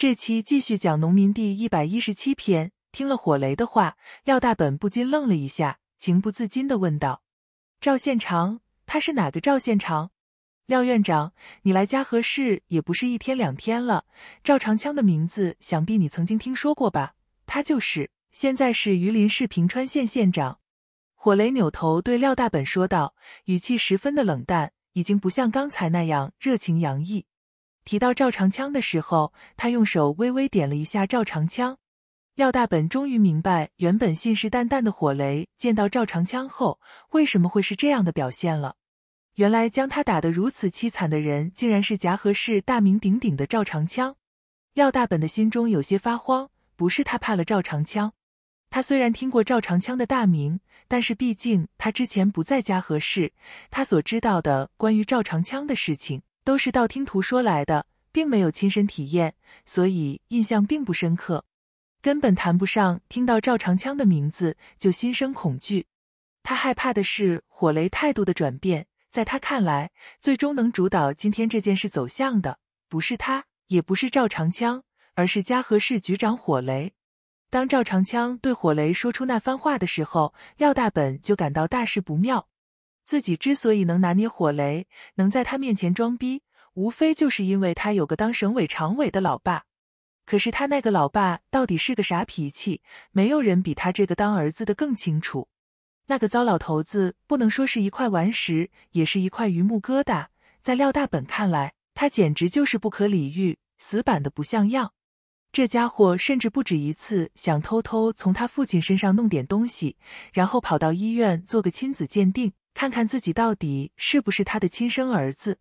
这期继续讲《农民》第一百一十七篇。听了火雷的话，廖大本不禁愣了一下，情不自禁地问道：“赵县长，他是哪个赵县长？”廖院长，你来嘉禾市也不是一天两天了，赵长枪的名字想必你曾经听说过吧？他就是，现在是榆林市平川县县长。火雷扭头对廖大本说道，语气十分的冷淡，已经不像刚才那样热情洋溢。提到赵长枪的时候，他用手微微点了一下赵长枪。廖大本终于明白，原本信誓旦旦的火雷见到赵长枪后为什么会是这样的表现了。原来将他打得如此凄惨的人，竟然是夹河市大名鼎鼎的赵长枪。廖大本的心中有些发慌，不是他怕了赵长枪。他虽然听过赵长枪的大名，但是毕竟他之前不在夹河市，他所知道的关于赵长枪的事情。都是道听途说来的，并没有亲身体验，所以印象并不深刻，根本谈不上听到赵长枪的名字就心生恐惧。他害怕的是火雷态度的转变，在他看来，最终能主导今天这件事走向的，不是他，也不是赵长枪，而是嘉禾市局长火雷。当赵长枪对火雷说出那番话的时候，廖大本就感到大事不妙。自己之所以能拿捏火雷，能在他面前装逼，无非就是因为他有个当省委常委的老爸。可是他那个老爸到底是个啥脾气，没有人比他这个当儿子的更清楚。那个糟老头子不能说是一块顽石，也是一块榆木疙瘩。在廖大本看来，他简直就是不可理喻、死板的不像样。这家伙甚至不止一次想偷偷从他父亲身上弄点东西，然后跑到医院做个亲子鉴定。看看自己到底是不是他的亲生儿子，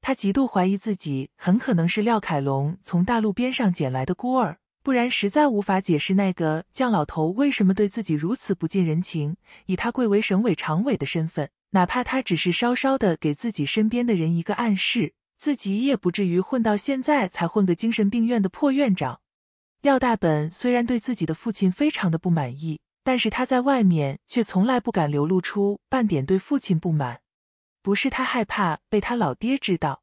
他极度怀疑自己很可能是廖凯龙从大路边上捡来的孤儿，不然实在无法解释那个犟老头为什么对自己如此不近人情。以他贵为省委常委的身份，哪怕他只是稍稍的给自己身边的人一个暗示，自己也不至于混到现在才混个精神病院的破院长。廖大本虽然对自己的父亲非常的不满意。但是他在外面却从来不敢流露出半点对父亲不满，不是他害怕被他老爹知道，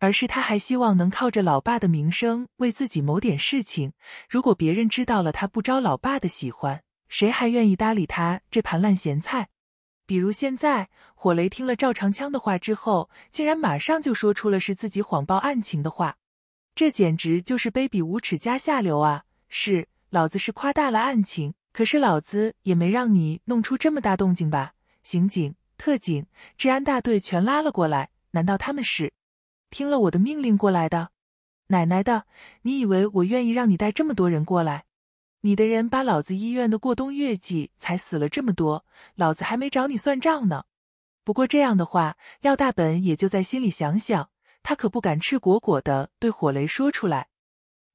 而是他还希望能靠着老爸的名声为自己谋点事情。如果别人知道了他不招老爸的喜欢，谁还愿意搭理他这盘烂咸菜？比如现在，火雷听了赵长枪的话之后，竟然马上就说出了是自己谎报案情的话，这简直就是卑鄙无耻加下流啊！是老子是夸大了案情。可是老子也没让你弄出这么大动静吧？刑警、特警、治安大队全拉了过来，难道他们是听了我的命令过来的？奶奶的，你以为我愿意让你带这么多人过来？你的人把老子医院的过冬月季才死了这么多，老子还没找你算账呢。不过这样的话，廖大本也就在心里想想，他可不敢赤果果的对火雷说出来。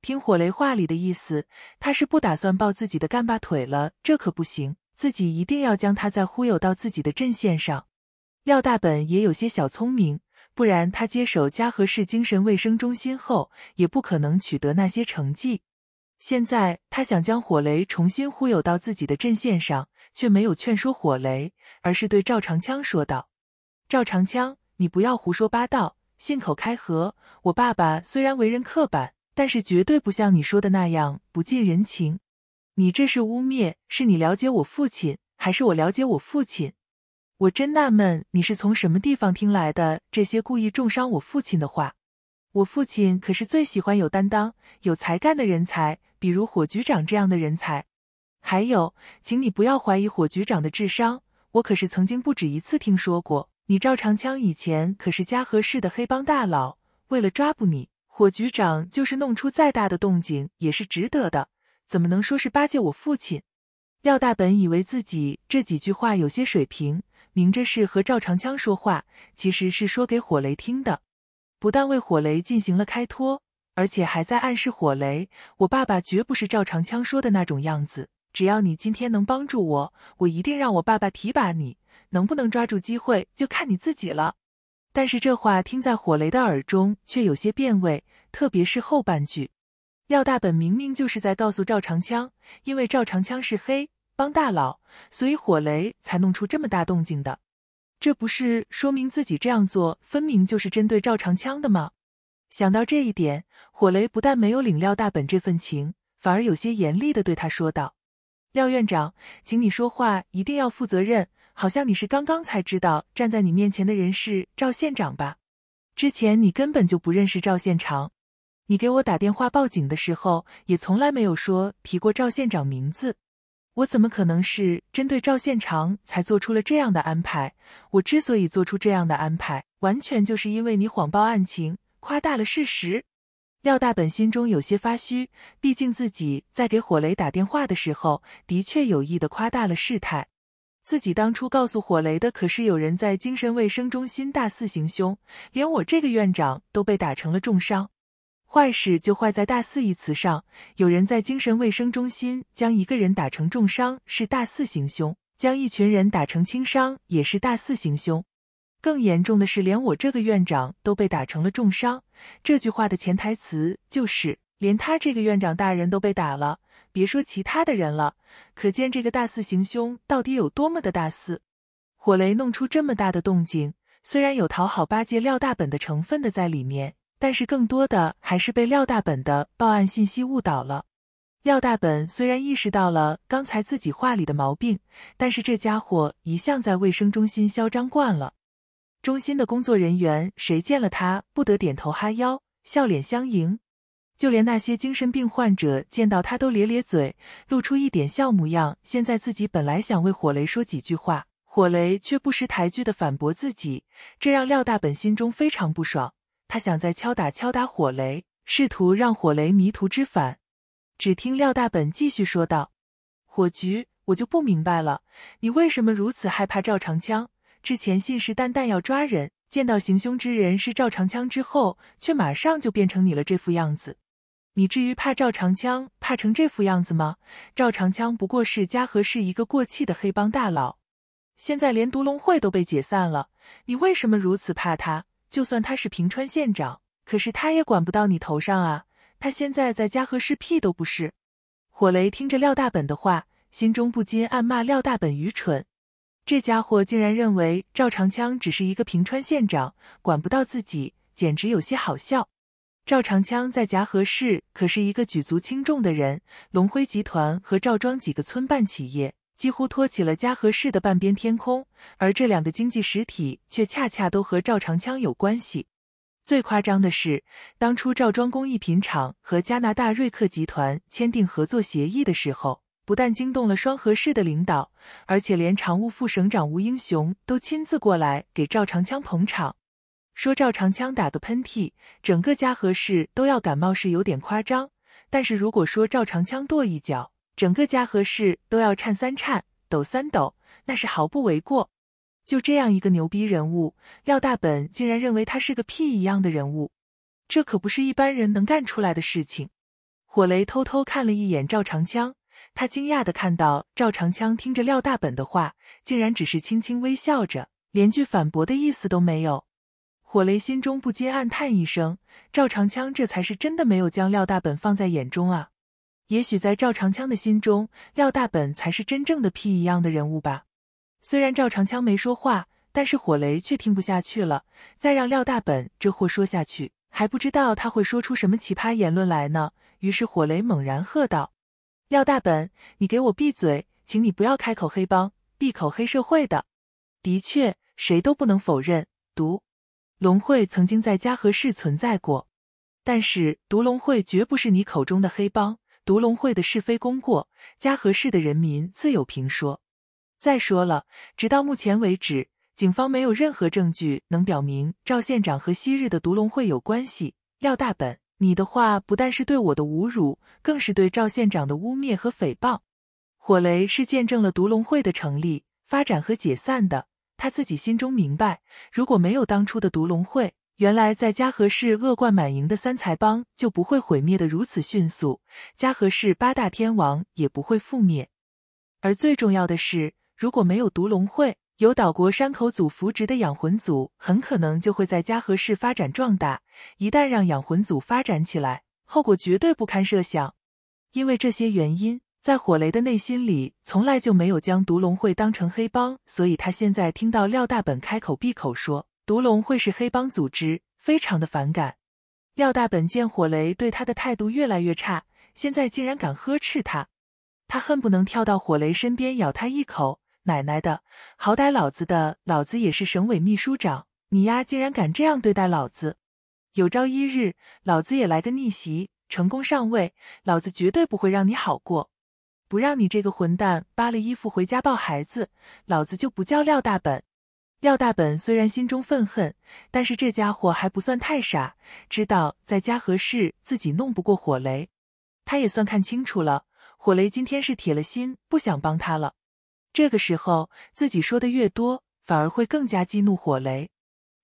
听火雷话里的意思，他是不打算抱自己的干爸腿了。这可不行，自己一定要将他再忽悠到自己的阵线上。廖大本也有些小聪明，不然他接手嘉禾市精神卫生中心后，也不可能取得那些成绩。现在他想将火雷重新忽悠到自己的阵线上，却没有劝说火雷，而是对赵长枪说道：“赵长枪，你不要胡说八道，信口开河。我爸爸虽然为人刻板。”但是绝对不像你说的那样不近人情，你这是污蔑！是你了解我父亲，还是我了解我父亲？我真纳闷，你是从什么地方听来的这些故意重伤我父亲的话？我父亲可是最喜欢有担当、有才干的人才，比如火局长这样的人才。还有，请你不要怀疑火局长的智商，我可是曾经不止一次听说过你赵长枪以前可是嘉禾市的黑帮大佬，为了抓捕你。火局长就是弄出再大的动静也是值得的，怎么能说是巴结我父亲？廖大本以为自己这几句话有些水平，明着是和赵长枪说话，其实是说给火雷听的。不但为火雷进行了开脱，而且还在暗示火雷：我爸爸绝不是赵长枪说的那种样子。只要你今天能帮助我，我一定让我爸爸提拔你。能不能抓住机会，就看你自己了。但是这话听在火雷的耳中却有些变味，特别是后半句。廖大本明明就是在告诉赵长枪，因为赵长枪是黑帮大佬，所以火雷才弄出这么大动静的。这不是说明自己这样做分明就是针对赵长枪的吗？想到这一点，火雷不但没有领廖大本这份情，反而有些严厉的对他说道：“廖院长，请你说话一定要负责任。”好像你是刚刚才知道站在你面前的人是赵县长吧？之前你根本就不认识赵县长，你给我打电话报警的时候也从来没有说提过赵县长名字。我怎么可能是针对赵县长才做出了这样的安排？我之所以做出这样的安排，完全就是因为你谎报案情，夸大了事实。廖大本心中有些发虚，毕竟自己在给火雷打电话的时候，的确有意的夸大了事态。自己当初告诉火雷的，可是有人在精神卫生中心大肆行凶，连我这个院长都被打成了重伤。坏事就坏在“大肆”一词上，有人在精神卫生中心将一个人打成重伤是大肆行凶，将一群人打成轻伤也是大肆行凶。更严重的是，连我这个院长都被打成了重伤。这句话的潜台词就是，连他这个院长大人都被打了。别说其他的人了，可见这个大肆行凶到底有多么的大肆。火雷弄出这么大的动静，虽然有讨好八戒、廖大本的成分的在里面，但是更多的还是被廖大本的报案信息误导了。廖大本虽然意识到了刚才自己话里的毛病，但是这家伙一向在卫生中心嚣张惯了，中心的工作人员谁见了他不得点头哈腰、笑脸相迎。就连那些精神病患者见到他都咧咧嘴，露出一点笑模样。现在自己本来想为火雷说几句话，火雷却不识抬举的反驳自己，这让廖大本心中非常不爽。他想再敲打敲打火雷，试图让火雷迷途知返。只听廖大本继续说道：“火菊，我就不明白了，你为什么如此害怕赵长枪？之前信誓旦旦要抓人，见到行凶之人是赵长枪之后，却马上就变成你了这副样子。”你至于怕赵长枪怕成这副样子吗？赵长枪不过是嘉禾市一个过气的黑帮大佬，现在连独龙会都被解散了。你为什么如此怕他？就算他是平川县长，可是他也管不到你头上啊！他现在在嘉禾市屁都不是。火雷听着廖大本的话，心中不禁暗骂廖大本愚蠢。这家伙竟然认为赵长枪只是一个平川县长，管不到自己，简直有些好笑。赵长枪在夹河市可是一个举足轻重的人，龙辉集团和赵庄几个村办企业几乎托起了夹河市的半边天空，而这两个经济实体却恰恰都和赵长枪有关系。最夸张的是，当初赵庄工艺品厂和加拿大瑞克集团签订合作协议的时候，不但惊动了双河市的领导，而且连常务副省长吴英雄都亲自过来给赵长枪捧场。说赵长枪打个喷嚏，整个嘉禾市都要感冒是有点夸张，但是如果说赵长枪跺一脚，整个嘉禾市都要颤三颤、抖三抖，那是毫不为过。就这样一个牛逼人物，廖大本竟然认为他是个屁一样的人物，这可不是一般人能干出来的事情。火雷偷偷看了一眼赵长枪，他惊讶的看到赵长枪听着廖大本的话，竟然只是轻轻微笑着，连句反驳的意思都没有。火雷心中不禁暗叹一声：“赵长枪这才是真的没有将廖大本放在眼中啊！也许在赵长枪的心中，廖大本才是真正的屁一样的人物吧。”虽然赵长枪没说话，但是火雷却听不下去了。再让廖大本这货说下去，还不知道他会说出什么奇葩言论来呢。于是火雷猛然喝道：“廖大本，你给我闭嘴！请你不要开口黑帮，闭口黑社会的。的确，谁都不能否认毒。”龙会曾经在嘉禾市存在过，但是独龙会绝不是你口中的黑帮。独龙会的是非功过，嘉禾市的人民自有评说。再说了，直到目前为止，警方没有任何证据能表明赵县长和昔日的独龙会有关系。廖大本，你的话不但是对我的侮辱，更是对赵县长的污蔑和诽谤。火雷是见证了独龙会的成立、发展和解散的。他自己心中明白，如果没有当初的独龙会，原来在嘉禾市恶贯满盈的三才帮就不会毁灭的如此迅速，嘉禾市八大天王也不会覆灭。而最重要的是，如果没有独龙会，由岛国山口组扶植的养魂组很可能就会在嘉禾市发展壮大。一旦让养魂组发展起来，后果绝对不堪设想。因为这些原因。在火雷的内心里，从来就没有将毒龙会当成黑帮，所以他现在听到廖大本开口闭口说毒龙会是黑帮组织，非常的反感。廖大本见火雷对他的态度越来越差，现在竟然敢呵斥他，他恨不能跳到火雷身边咬他一口。奶奶的，好歹老子的老子也是省委秘书长，你丫竟然敢这样对待老子！有朝一日，老子也来个逆袭，成功上位，老子绝对不会让你好过。不让你这个混蛋扒了衣服回家抱孩子，老子就不叫廖大本。廖大本虽然心中愤恨，但是这家伙还不算太傻，知道在家和氏自己弄不过火雷，他也算看清楚了，火雷今天是铁了心不想帮他了。这个时候自己说的越多，反而会更加激怒火雷，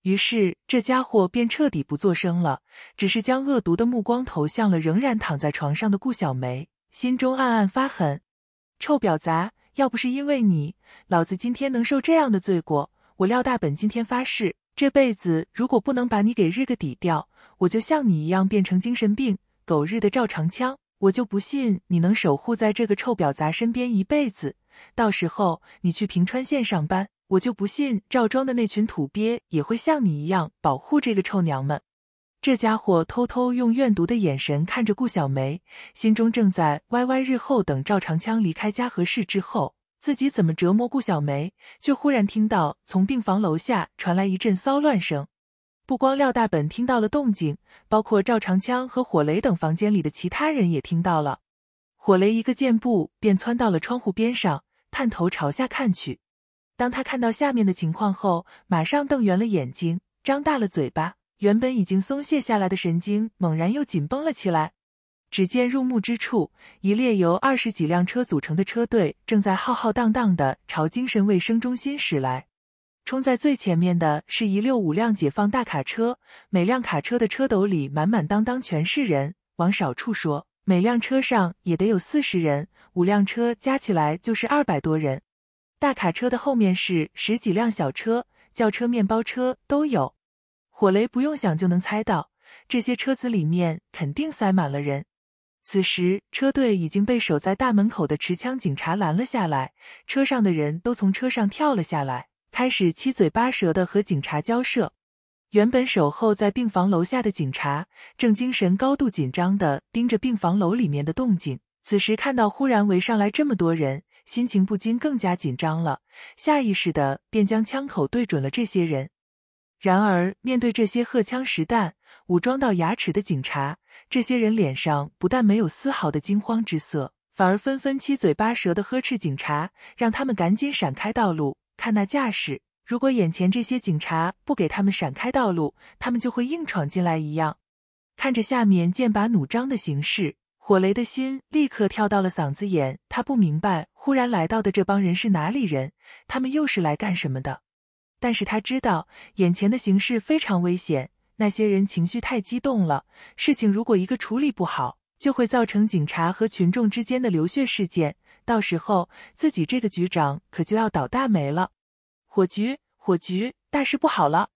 于是这家伙便彻底不作声了，只是将恶毒的目光投向了仍然躺在床上的顾小梅。心中暗暗发狠，臭婊砸！要不是因为你，老子今天能受这样的罪过？我廖大本今天发誓，这辈子如果不能把你给日个底掉，我就像你一样变成精神病！狗日的赵长枪，我就不信你能守护在这个臭婊砸身边一辈子。到时候你去平川县上班，我就不信赵庄的那群土鳖也会像你一样保护这个臭娘们。这家伙偷偷用怨毒的眼神看着顾小梅，心中正在歪歪日后等赵长枪离开嘉禾市之后，自己怎么折磨顾小梅。却忽然听到从病房楼下传来一阵骚乱声，不光廖大本听到了动静，包括赵长枪和火雷等房间里的其他人也听到了。火雷一个箭步便窜到了窗户边上，探头朝下看去。当他看到下面的情况后，马上瞪圆了眼睛，张大了嘴巴。原本已经松懈下来的神经猛然又紧绷了起来。只见入目之处，一列由二十几辆车组成的车队正在浩浩荡荡地朝精神卫生中心驶来。冲在最前面的是一溜五辆解放大卡车，每辆卡车的车斗里满满当当，全是人。往少处说，每辆车上也得有四十人，五辆车加起来就是二百多人。大卡车的后面是十几辆小车，轿车、面包车都有。火雷不用想就能猜到，这些车子里面肯定塞满了人。此时，车队已经被守在大门口的持枪警察拦了下来，车上的人都从车上跳了下来，开始七嘴八舌的和警察交涉。原本守候在病房楼下的警察，正精神高度紧张的盯着病房楼里面的动静。此时看到忽然围上来这么多人，心情不禁更加紧张了，下意识的便将枪口对准了这些人。然而，面对这些荷枪实弹、武装到牙齿的警察，这些人脸上不但没有丝毫的惊慌之色，反而纷纷七嘴八舌的呵斥警察，让他们赶紧闪开道路。看那架势，如果眼前这些警察不给他们闪开道路，他们就会硬闯进来一样。看着下面剑拔弩张的形势，火雷的心立刻跳到了嗓子眼。他不明白，忽然来到的这帮人是哪里人，他们又是来干什么的。但是他知道眼前的形势非常危险，那些人情绪太激动了，事情如果一个处理不好，就会造成警察和群众之间的流血事件，到时候自己这个局长可就要倒大霉了。火局，火局，大事不好了！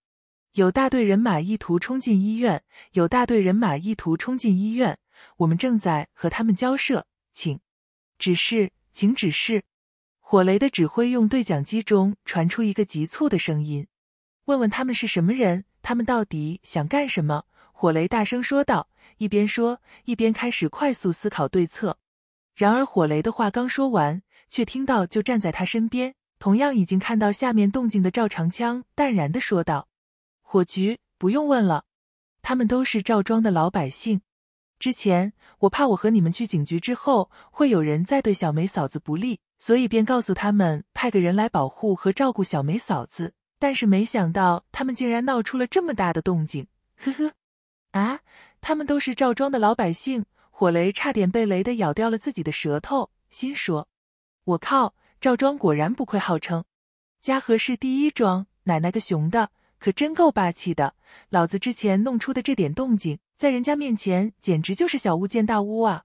有大队人马意图冲进医院，有大队人马意图冲进医院，我们正在和他们交涉，请指示，请指示。火雷的指挥用对讲机中传出一个急促的声音：“问问他们是什么人，他们到底想干什么？”火雷大声说道，一边说一边开始快速思考对策。然而火雷的话刚说完，却听到就站在他身边，同样已经看到下面动静的赵长枪淡然的说道：“火局不用问了，他们都是赵庄的老百姓。”之前我怕我和你们去警局之后会有人再对小梅嫂子不利，所以便告诉他们派个人来保护和照顾小梅嫂子。但是没想到他们竟然闹出了这么大的动静，呵呵。啊，他们都是赵庄的老百姓，火雷差点被雷的咬掉了自己的舌头，心说：我靠，赵庄果然不愧号称嘉禾市第一庄，奶奶个熊的，可真够霸气的！老子之前弄出的这点动静。在人家面前简直就是小巫见大巫啊！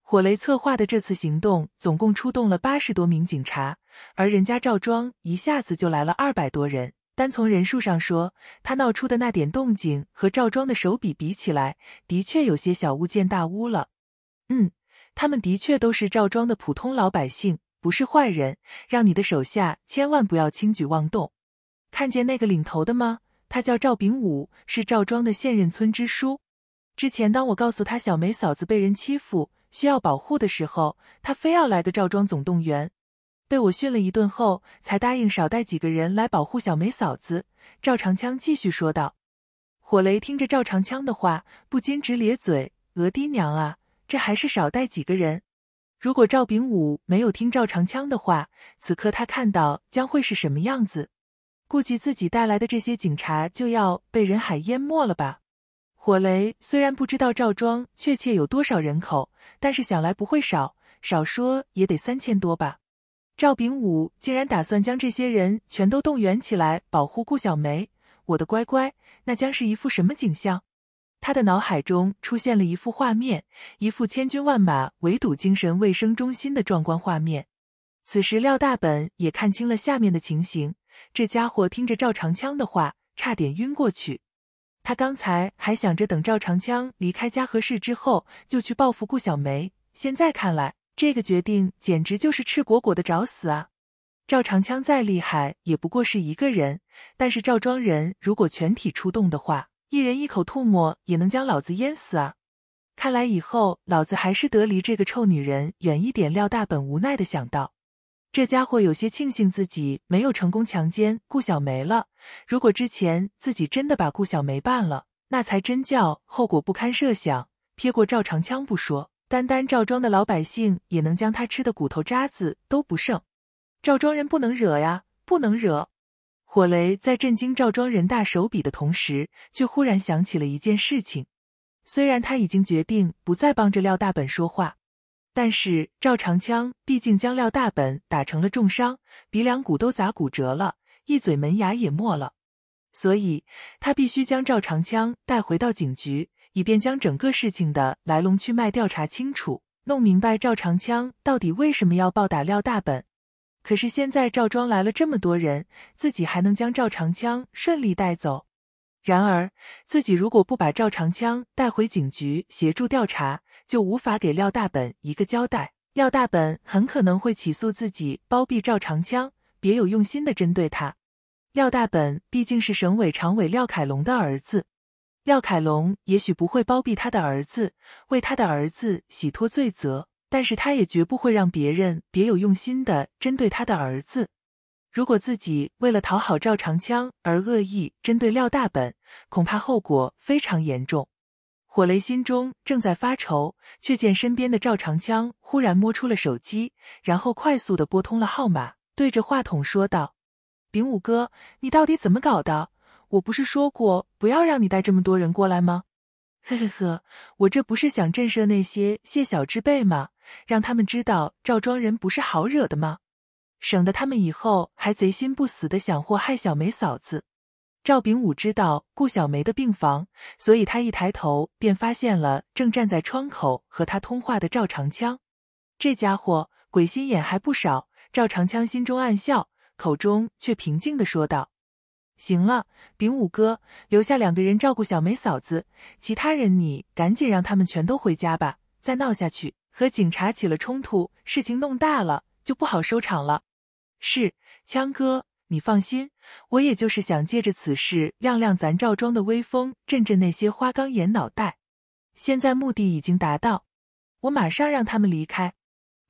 火雷策划的这次行动总共出动了八十多名警察，而人家赵庄一下子就来了二百多人。单从人数上说，他闹出的那点动静和赵庄的手笔比起来，的确有些小巫见大巫了。嗯，他们的确都是赵庄的普通老百姓，不是坏人。让你的手下千万不要轻举妄动。看见那个领头的吗？他叫赵炳武，是赵庄的现任村支书。之前，当我告诉他小梅嫂子被人欺负，需要保护的时候，他非要来个赵庄总动员，被我训了一顿后，才答应少带几个人来保护小梅嫂子。赵长枪继续说道。火雷听着赵长枪的话，不禁直咧嘴：“额滴娘啊，这还是少带几个人！如果赵炳武没有听赵长枪的话，此刻他看到将会是什么样子？估计自己带来的这些警察就要被人海淹没了吧。”火雷虽然不知道赵庄确切有多少人口，但是想来不会少，少说也得三千多吧。赵丙武竟然打算将这些人全都动员起来保护顾小梅，我的乖乖，那将是一幅什么景象？他的脑海中出现了一幅画面，一副千军万马围堵精神卫生中心的壮观画面。此时，廖大本也看清了下面的情形，这家伙听着赵长枪的话，差点晕过去。他刚才还想着等赵长枪离开嘉禾市之后就去报复顾小梅，现在看来这个决定简直就是赤果果的找死啊！赵长枪再厉害也不过是一个人，但是赵庄人如果全体出动的话，一人一口吐沫也能将老子淹死啊！看来以后老子还是得离这个臭女人远一点。廖大本无奈的想到。这家伙有些庆幸自己没有成功强奸顾小梅了。如果之前自己真的把顾小梅办了，那才真叫后果不堪设想。撇过赵长枪不说，单单赵庄的老百姓也能将他吃的骨头渣子都不剩。赵庄人不能惹呀，不能惹！火雷在震惊赵庄人大手笔的同时，却忽然想起了一件事情。虽然他已经决定不再帮着廖大本说话。但是赵长枪毕竟将廖大本打成了重伤，鼻梁骨都砸骨折了，一嘴门牙也没了，所以他必须将赵长枪带回到警局，以便将整个事情的来龙去脉调查清楚，弄明白赵长枪到底为什么要暴打廖大本。可是现在赵庄来了这么多人，自己还能将赵长枪顺利带走？然而自己如果不把赵长枪带回警局协助调查，就无法给廖大本一个交代，廖大本很可能会起诉自己包庇赵长枪，别有用心的针对他。廖大本毕竟是省委常委廖凯龙的儿子，廖凯龙也许不会包庇他的儿子，为他的儿子洗脱罪责，但是他也绝不会让别人别有用心的针对他的儿子。如果自己为了讨好赵长枪而恶意针对廖大本，恐怕后果非常严重。火雷心中正在发愁，却见身边的赵长枪忽然摸出了手机，然后快速的拨通了号码，对着话筒说道：“丙武哥，你到底怎么搞的？我不是说过不要让你带这么多人过来吗？”“呵呵呵，我这不是想震慑那些谢小之辈吗？让他们知道赵庄人不是好惹的吗？省得他们以后还贼心不死的想祸害小梅嫂子。”赵炳武知道顾小梅的病房，所以他一抬头便发现了正站在窗口和他通话的赵长枪。这家伙鬼心眼还不少。赵长枪心中暗笑，口中却平静的说道：“行了，炳武哥，留下两个人照顾小梅嫂子，其他人你赶紧让他们全都回家吧。再闹下去，和警察起了冲突，事情弄大了就不好收场了。”“是，枪哥。”你放心，我也就是想借着此事亮亮咱赵庄的威风，震震那些花岗岩脑袋。现在目的已经达到，我马上让他们离开。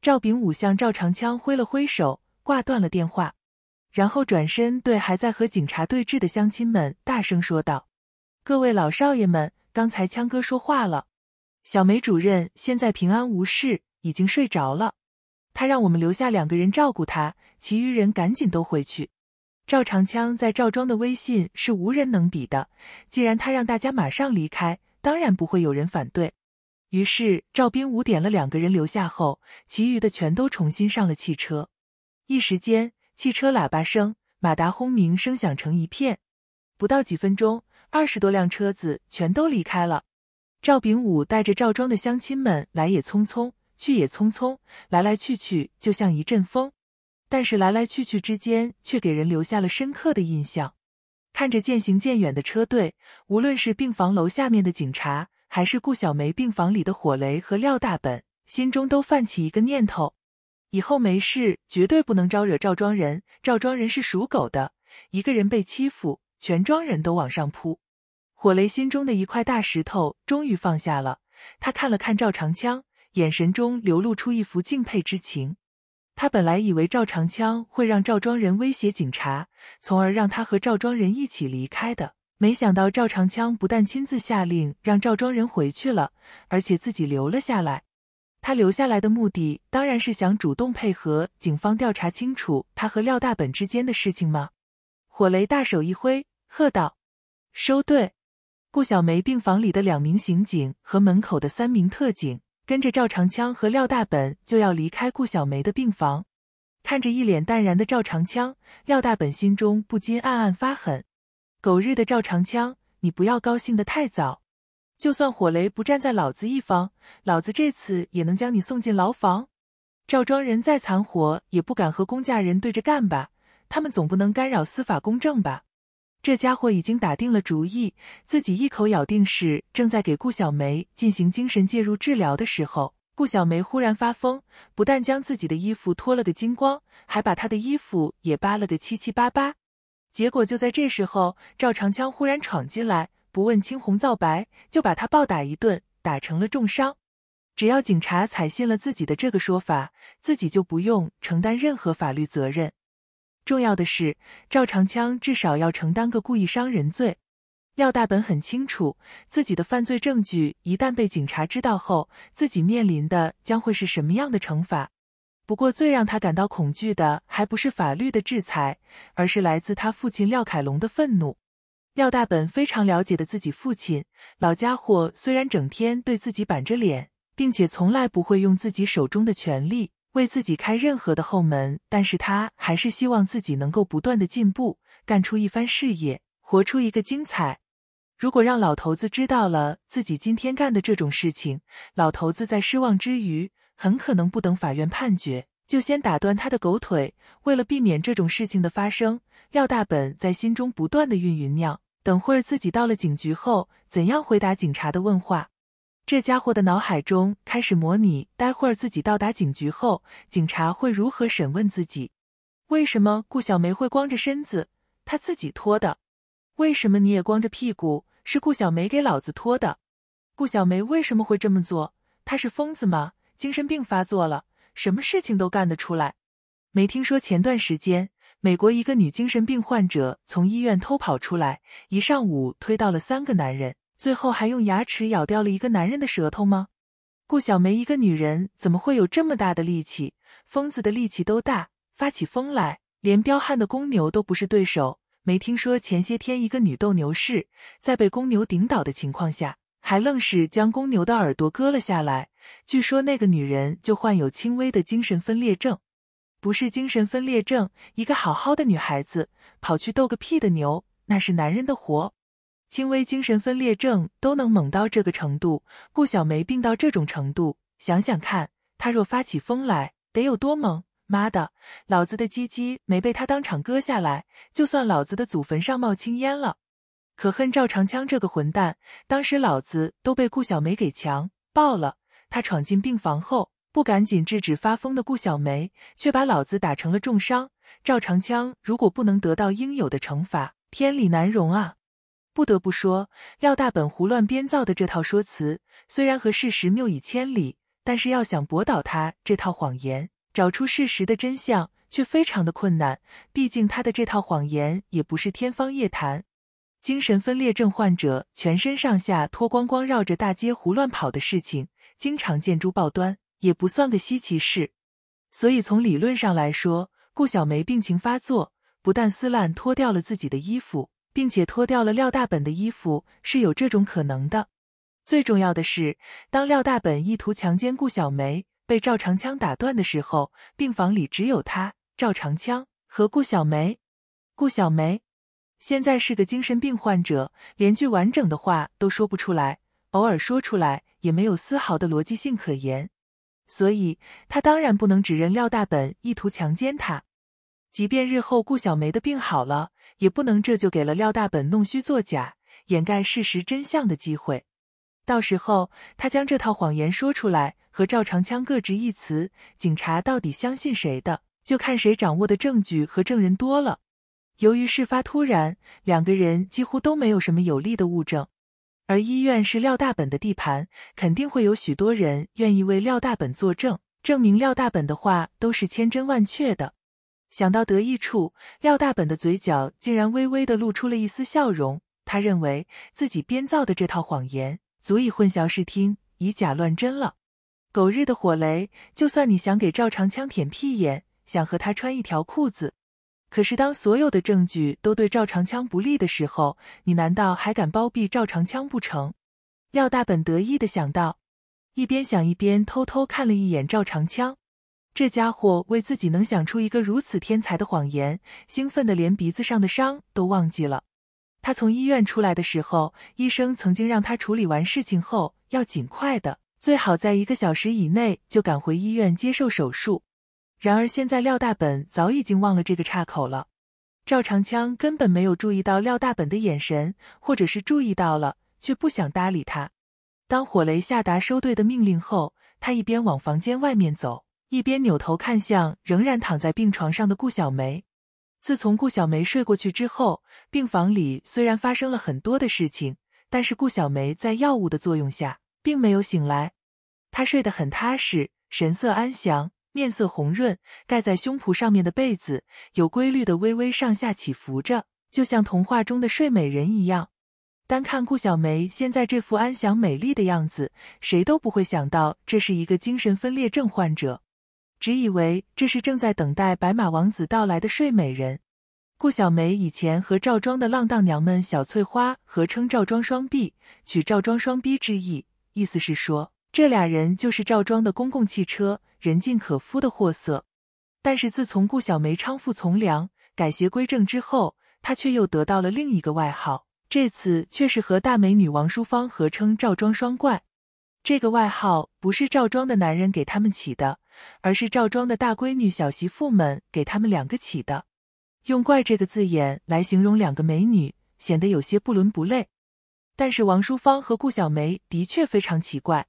赵炳武向赵长枪挥了挥手，挂断了电话，然后转身对还在和警察对峙的乡亲们大声说道：“各位老少爷们，刚才枪哥说话了，小梅主任现在平安无事，已经睡着了。他让我们留下两个人照顾他，其余人赶紧都回去。”赵长枪在赵庄的威信是无人能比的。既然他让大家马上离开，当然不会有人反对。于是赵斌武点了两个人留下后，其余的全都重新上了汽车。一时间，汽车喇叭声、马达轰鸣声响成一片。不到几分钟，二十多辆车子全都离开了。赵炳武带着赵庄的乡亲们来也匆匆，去也匆匆，来来去去就像一阵风。但是来来去去之间，却给人留下了深刻的印象。看着渐行渐远的车队，无论是病房楼下面的警察，还是顾小梅病房里的火雷和廖大本，心中都泛起一个念头：以后没事绝对不能招惹赵庄人。赵庄人是属狗的，一个人被欺负，全庄人都往上扑。火雷心中的一块大石头终于放下了。他看了看赵长枪，眼神中流露出一副敬佩之情。他本来以为赵长枪会让赵庄人威胁警察，从而让他和赵庄人一起离开的。没想到赵长枪不但亲自下令让赵庄人回去了，而且自己留了下来。他留下来的目的当然是想主动配合警方调查清楚他和廖大本之间的事情吗？火雷大手一挥，喝道：“收队！”顾小梅病房里的两名刑警和门口的三名特警。跟着赵长枪和廖大本就要离开顾小梅的病房，看着一脸淡然的赵长枪，廖大本心中不禁暗暗发狠：狗日的赵长枪，你不要高兴得太早！就算火雷不站在老子一方，老子这次也能将你送进牢房。赵庄人再残火也不敢和公家人对着干吧？他们总不能干扰司法公正吧？这家伙已经打定了主意，自己一口咬定是正在给顾小梅进行精神介入治疗的时候，顾小梅忽然发疯，不但将自己的衣服脱了个精光，还把他的衣服也扒了个七七八八。结果就在这时候，赵长枪忽然闯进来，不问青红皂白就把他暴打一顿，打成了重伤。只要警察采信了自己的这个说法，自己就不用承担任何法律责任。重要的是，赵长枪至少要承担个故意伤人罪。廖大本很清楚自己的犯罪证据一旦被警察知道后，自己面临的将会是什么样的惩罚。不过，最让他感到恐惧的还不是法律的制裁，而是来自他父亲廖凯龙的愤怒。廖大本非常了解的自己父亲，老家伙虽然整天对自己板着脸，并且从来不会用自己手中的权力。为自己开任何的后门，但是他还是希望自己能够不断的进步，干出一番事业，活出一个精彩。如果让老头子知道了自己今天干的这种事情，老头子在失望之余，很可能不等法院判决，就先打断他的狗腿。为了避免这种事情的发生，廖大本在心中不断的运云酿，等会儿自己到了警局后，怎样回答警察的问话？这家伙的脑海中开始模拟，待会儿自己到达警局后，警察会如何审问自己？为什么顾小梅会光着身子？她自己脱的。为什么你也光着屁股？是顾小梅给老子脱的。顾小梅为什么会这么做？她是疯子吗？精神病发作了，什么事情都干得出来。没听说前段时间，美国一个女精神病患者从医院偷跑出来，一上午推到了三个男人。最后还用牙齿咬掉了一个男人的舌头吗？顾小梅，一个女人怎么会有这么大的力气？疯子的力气都大，发起疯来连彪悍的公牛都不是对手。没听说前些天一个女斗牛士在被公牛顶倒的情况下，还愣是将公牛的耳朵割了下来。据说那个女人就患有轻微的精神分裂症，不是精神分裂症，一个好好的女孩子跑去斗个屁的牛，那是男人的活。轻微精神分裂症都能猛到这个程度，顾小梅病到这种程度，想想看，她若发起疯来，得有多猛？妈的，老子的鸡鸡没被她当场割下来，就算老子的祖坟上冒青烟了。可恨赵长枪这个混蛋，当时老子都被顾小梅给强暴了，他闯进病房后不赶紧制止发疯的顾小梅，却把老子打成了重伤。赵长枪如果不能得到应有的惩罚，天理难容啊！不得不说，廖大本胡乱编造的这套说辞，虽然和事实谬以千里，但是要想驳倒他这套谎言，找出事实的真相，却非常的困难。毕竟他的这套谎言也不是天方夜谭。精神分裂症患者全身上下脱光光，绕着大街胡乱跑的事情，经常见诸报端，也不算个稀奇事。所以从理论上来说，顾小梅病情发作，不但撕烂脱掉了自己的衣服。并且脱掉了廖大本的衣服是有这种可能的。最重要的是，当廖大本意图强奸顾小梅被赵长枪打断的时候，病房里只有他、赵长枪和顾小梅。顾小梅现在是个精神病患者，连句完整的话都说不出来，偶尔说出来也没有丝毫的逻辑性可言。所以，他当然不能指认廖大本意图强奸她。即便日后顾小梅的病好了。也不能这就给了廖大本弄虚作假、掩盖事实真相的机会。到时候，他将这套谎言说出来，和赵长枪各执一词，警察到底相信谁的，就看谁掌握的证据和证人多了。由于事发突然，两个人几乎都没有什么有力的物证，而医院是廖大本的地盘，肯定会有许多人愿意为廖大本作证，证明廖大本的话都是千真万确的。想到得意处，廖大本的嘴角竟然微微的露出了一丝笑容。他认为自己编造的这套谎言足以混淆视听，以假乱真了。狗日的火雷，就算你想给赵长枪舔屁眼，想和他穿一条裤子，可是当所有的证据都对赵长枪不利的时候，你难道还敢包庇赵长枪不成？廖大本得意的想到，一边想一边偷偷看了一眼赵长枪。这家伙为自己能想出一个如此天才的谎言兴奋的，连鼻子上的伤都忘记了。他从医院出来的时候，医生曾经让他处理完事情后要尽快的，最好在一个小时以内就赶回医院接受手术。然而现在廖大本早已经忘了这个岔口了。赵长枪根本没有注意到廖大本的眼神，或者是注意到了，却不想搭理他。当火雷下达收队的命令后，他一边往房间外面走。一边扭头看向仍然躺在病床上的顾小梅，自从顾小梅睡过去之后，病房里虽然发生了很多的事情，但是顾小梅在药物的作用下并没有醒来，她睡得很踏实，神色安详，面色红润，盖在胸脯上面的被子有规律的微微上下起伏着，就像童话中的睡美人一样。单看顾小梅现在这副安详美丽的样子，谁都不会想到这是一个精神分裂症患者。只以为这是正在等待白马王子到来的睡美人。顾小梅以前和赵庄的浪荡娘们小翠花合称赵庄双璧，取赵庄双逼之意，意思是说这俩人就是赵庄的公共汽车，人尽可夫的货色。但是自从顾小梅娼妇从良、改邪归正之后，她却又得到了另一个外号，这次却是和大美女王淑芳合称赵庄双怪。这个外号不是赵庄的男人给他们起的。而是赵庄的大闺女、小媳妇们给他们两个起的。用“怪”这个字眼来形容两个美女，显得有些不伦不类。但是王淑芳和顾小梅的确非常奇怪。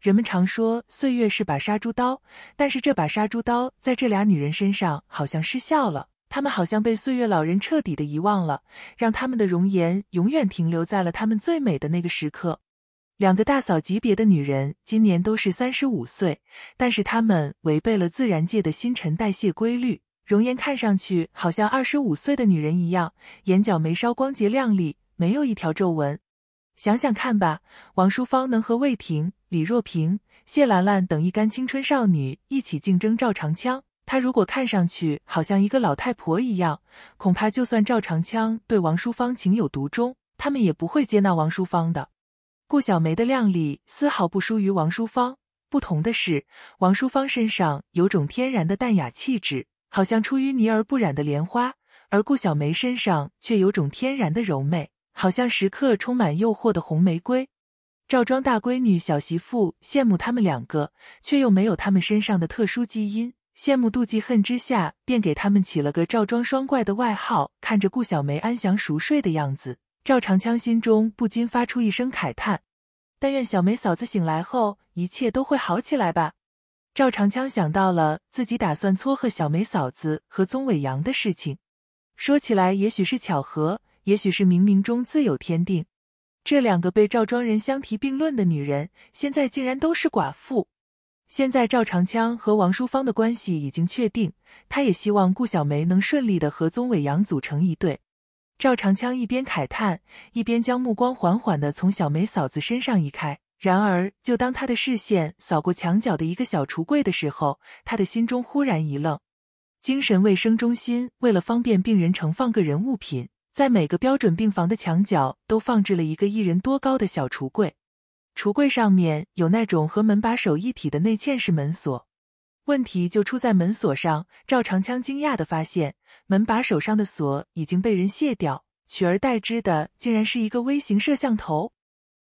人们常说岁月是把杀猪刀，但是这把杀猪刀在这俩女人身上好像失效了。她们好像被岁月老人彻底的遗忘了，让她们的容颜永远停留在了她们最美的那个时刻。两个大嫂级别的女人，今年都是三十五岁，但是她们违背了自然界的新陈代谢规律，容颜看上去好像二十五岁的女人一样，眼角眉梢光洁亮丽，没有一条皱纹。想想看吧，王淑芳能和魏婷、李若萍、谢兰兰等一干青春少女一起竞争赵长枪？她如果看上去好像一个老太婆一样，恐怕就算赵长枪对王淑芳情有独钟，他们也不会接纳王淑芳的。顾小梅的靓丽丝毫不输于王淑芳，不同的是，王淑芳身上有种天然的淡雅气质，好像出淤泥而不染的莲花；而顾小梅身上却有种天然的柔媚，好像时刻充满诱惑的红玫瑰。赵庄大闺女小媳妇羡慕他们两个，却又没有他们身上的特殊基因，羡慕妒忌恨之下，便给他们起了个“赵庄双怪”的外号。看着顾小梅安详熟睡的样子。赵长枪心中不禁发出一声慨叹，但愿小梅嫂子醒来后一切都会好起来吧。赵长枪想到了自己打算撮合小梅嫂子和宗伟阳的事情，说起来也许是巧合，也许是冥冥中自有天定。这两个被赵庄人相提并论的女人，现在竟然都是寡妇。现在赵长枪和王淑芳的关系已经确定，他也希望顾小梅能顺利的和宗伟阳组成一对。赵长枪一边慨叹，一边将目光缓缓的从小梅嫂子身上移开。然而，就当他的视线扫过墙角的一个小橱柜的时候，他的心中忽然一愣。精神卫生中心为了方便病人盛放个人物品，在每个标准病房的墙角都放置了一个一人多高的小橱柜。橱柜上面有那种和门把手一体的内嵌式门锁。问题就出在门锁上。赵长枪惊讶的发现，门把手上的锁已经被人卸掉，取而代之的竟然是一个微型摄像头。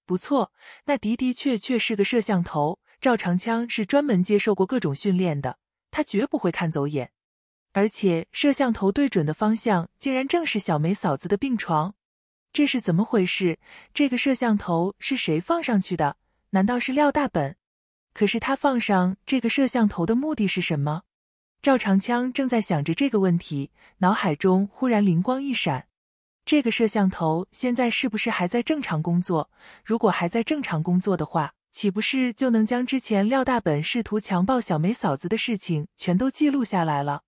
不错，那的的确确是个摄像头。赵长枪是专门接受过各种训练的，他绝不会看走眼。而且，摄像头对准的方向竟然正是小梅嫂子的病床。这是怎么回事？这个摄像头是谁放上去的？难道是廖大本？可是他放上这个摄像头的目的是什么？赵长枪正在想着这个问题，脑海中忽然灵光一闪：这个摄像头现在是不是还在正常工作？如果还在正常工作的话，岂不是就能将之前廖大本试图强暴小梅嫂子的事情全都记录下来了？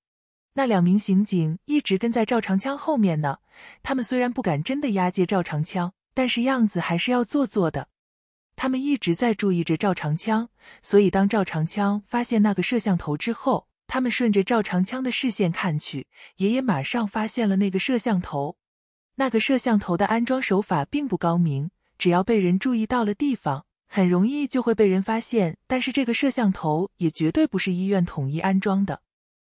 那两名刑警一直跟在赵长枪后面呢，他们虽然不敢真的押解赵长枪，但是样子还是要做作的。他们一直在注意着赵长枪，所以当赵长枪发现那个摄像头之后，他们顺着赵长枪的视线看去，爷爷马上发现了那个摄像头。那个摄像头的安装手法并不高明，只要被人注意到了地方，很容易就会被人发现。但是这个摄像头也绝对不是医院统一安装的。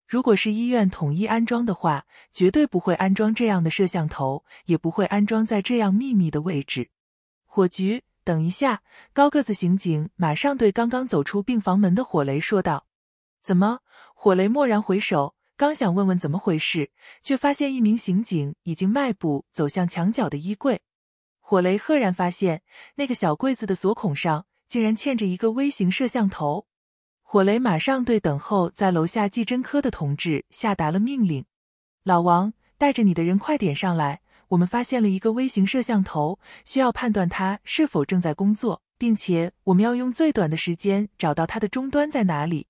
如果是医院统一安装的话，绝对不会安装这样的摄像头，也不会安装在这样秘密的位置。火菊。等一下，高个子刑警马上对刚刚走出病房门的火雷说道：“怎么？”火雷蓦然回首，刚想问问怎么回事，却发现一名刑警已经迈步走向墙角的衣柜。火雷赫然发现，那个小柜子的锁孔上竟然嵌着一个微型摄像头。火雷马上对等候在楼下技侦科的同志下达了命令：“老王，带着你的人快点上来。”我们发现了一个微型摄像头，需要判断它是否正在工作，并且我们要用最短的时间找到它的终端在哪里。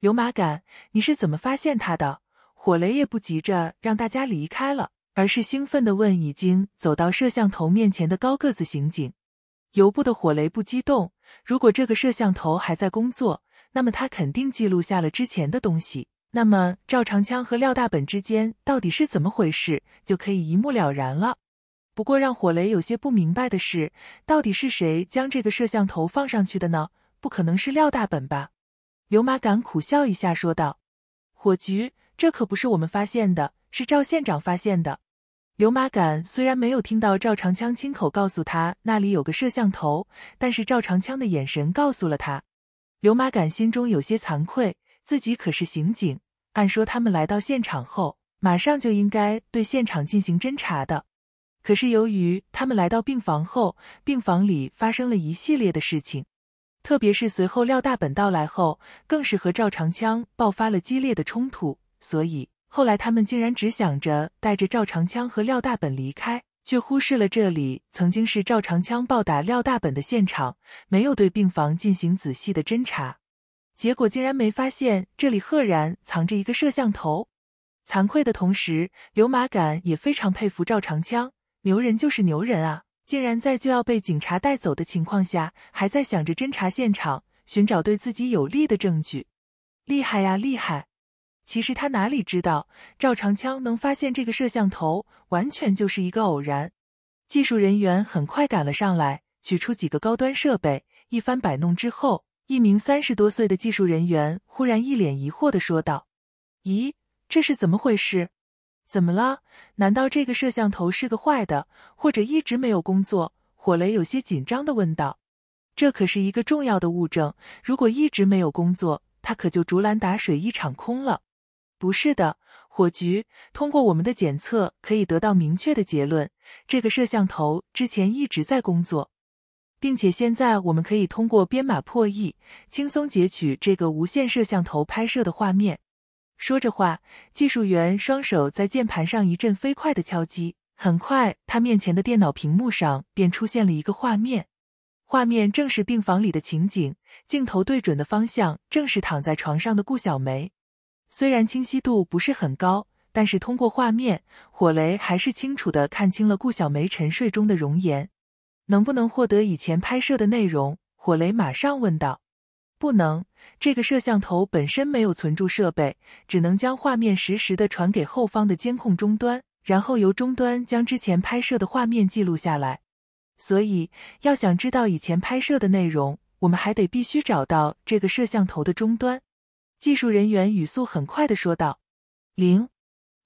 尤马杆，你是怎么发现它的？火雷也不急着让大家离开了，而是兴奋地问已经走到摄像头面前的高个子刑警。油布的火雷不激动，如果这个摄像头还在工作，那么它肯定记录下了之前的东西。那么赵长枪和廖大本之间到底是怎么回事，就可以一目了然了。不过让火雷有些不明白的是，到底是谁将这个摄像头放上去的呢？不可能是廖大本吧？刘马杆苦笑一下说道：“火局，这可不是我们发现的，是赵县长发现的。”刘马杆虽然没有听到赵长枪亲口告诉他那里有个摄像头，但是赵长枪的眼神告诉了他。刘马杆心中有些惭愧。自己可是刑警，按说他们来到现场后，马上就应该对现场进行侦查的。可是由于他们来到病房后，病房里发生了一系列的事情，特别是随后廖大本到来后，更是和赵长枪爆发了激烈的冲突，所以后来他们竟然只想着带着赵长枪和廖大本离开，却忽视了这里曾经是赵长枪暴打廖大本的现场，没有对病房进行仔细的侦查。结果竟然没发现这里，赫然藏着一个摄像头。惭愧的同时，刘马敢也非常佩服赵长枪，牛人就是牛人啊！竟然在就要被警察带走的情况下，还在想着侦查现场，寻找对自己有利的证据，厉害呀，厉害！其实他哪里知道，赵长枪能发现这个摄像头，完全就是一个偶然。技术人员很快赶了上来，取出几个高端设备，一番摆弄之后。一名三十多岁的技术人员忽然一脸疑惑地说道：“咦，这是怎么回事？怎么了？难道这个摄像头是个坏的，或者一直没有工作？”火雷有些紧张地问道：“这可是一个重要的物证，如果一直没有工作，他可就竹篮打水一场空了。”“不是的，火局，通过我们的检测可以得到明确的结论，这个摄像头之前一直在工作。”并且现在我们可以通过编码破译，轻松截取这个无线摄像头拍摄的画面。说着话，技术员双手在键盘上一阵飞快的敲击，很快他面前的电脑屏幕上便出现了一个画面，画面正是病房里的情景，镜头对准的方向正是躺在床上的顾小梅。虽然清晰度不是很高，但是通过画面，火雷还是清楚的看清了顾小梅沉睡中的容颜。能不能获得以前拍摄的内容？火雷马上问道：“不能，这个摄像头本身没有存储设备，只能将画面实时的传给后方的监控终端，然后由终端将之前拍摄的画面记录下来。所以要想知道以前拍摄的内容，我们还得必须找到这个摄像头的终端。”技术人员语速很快的说道：“零。”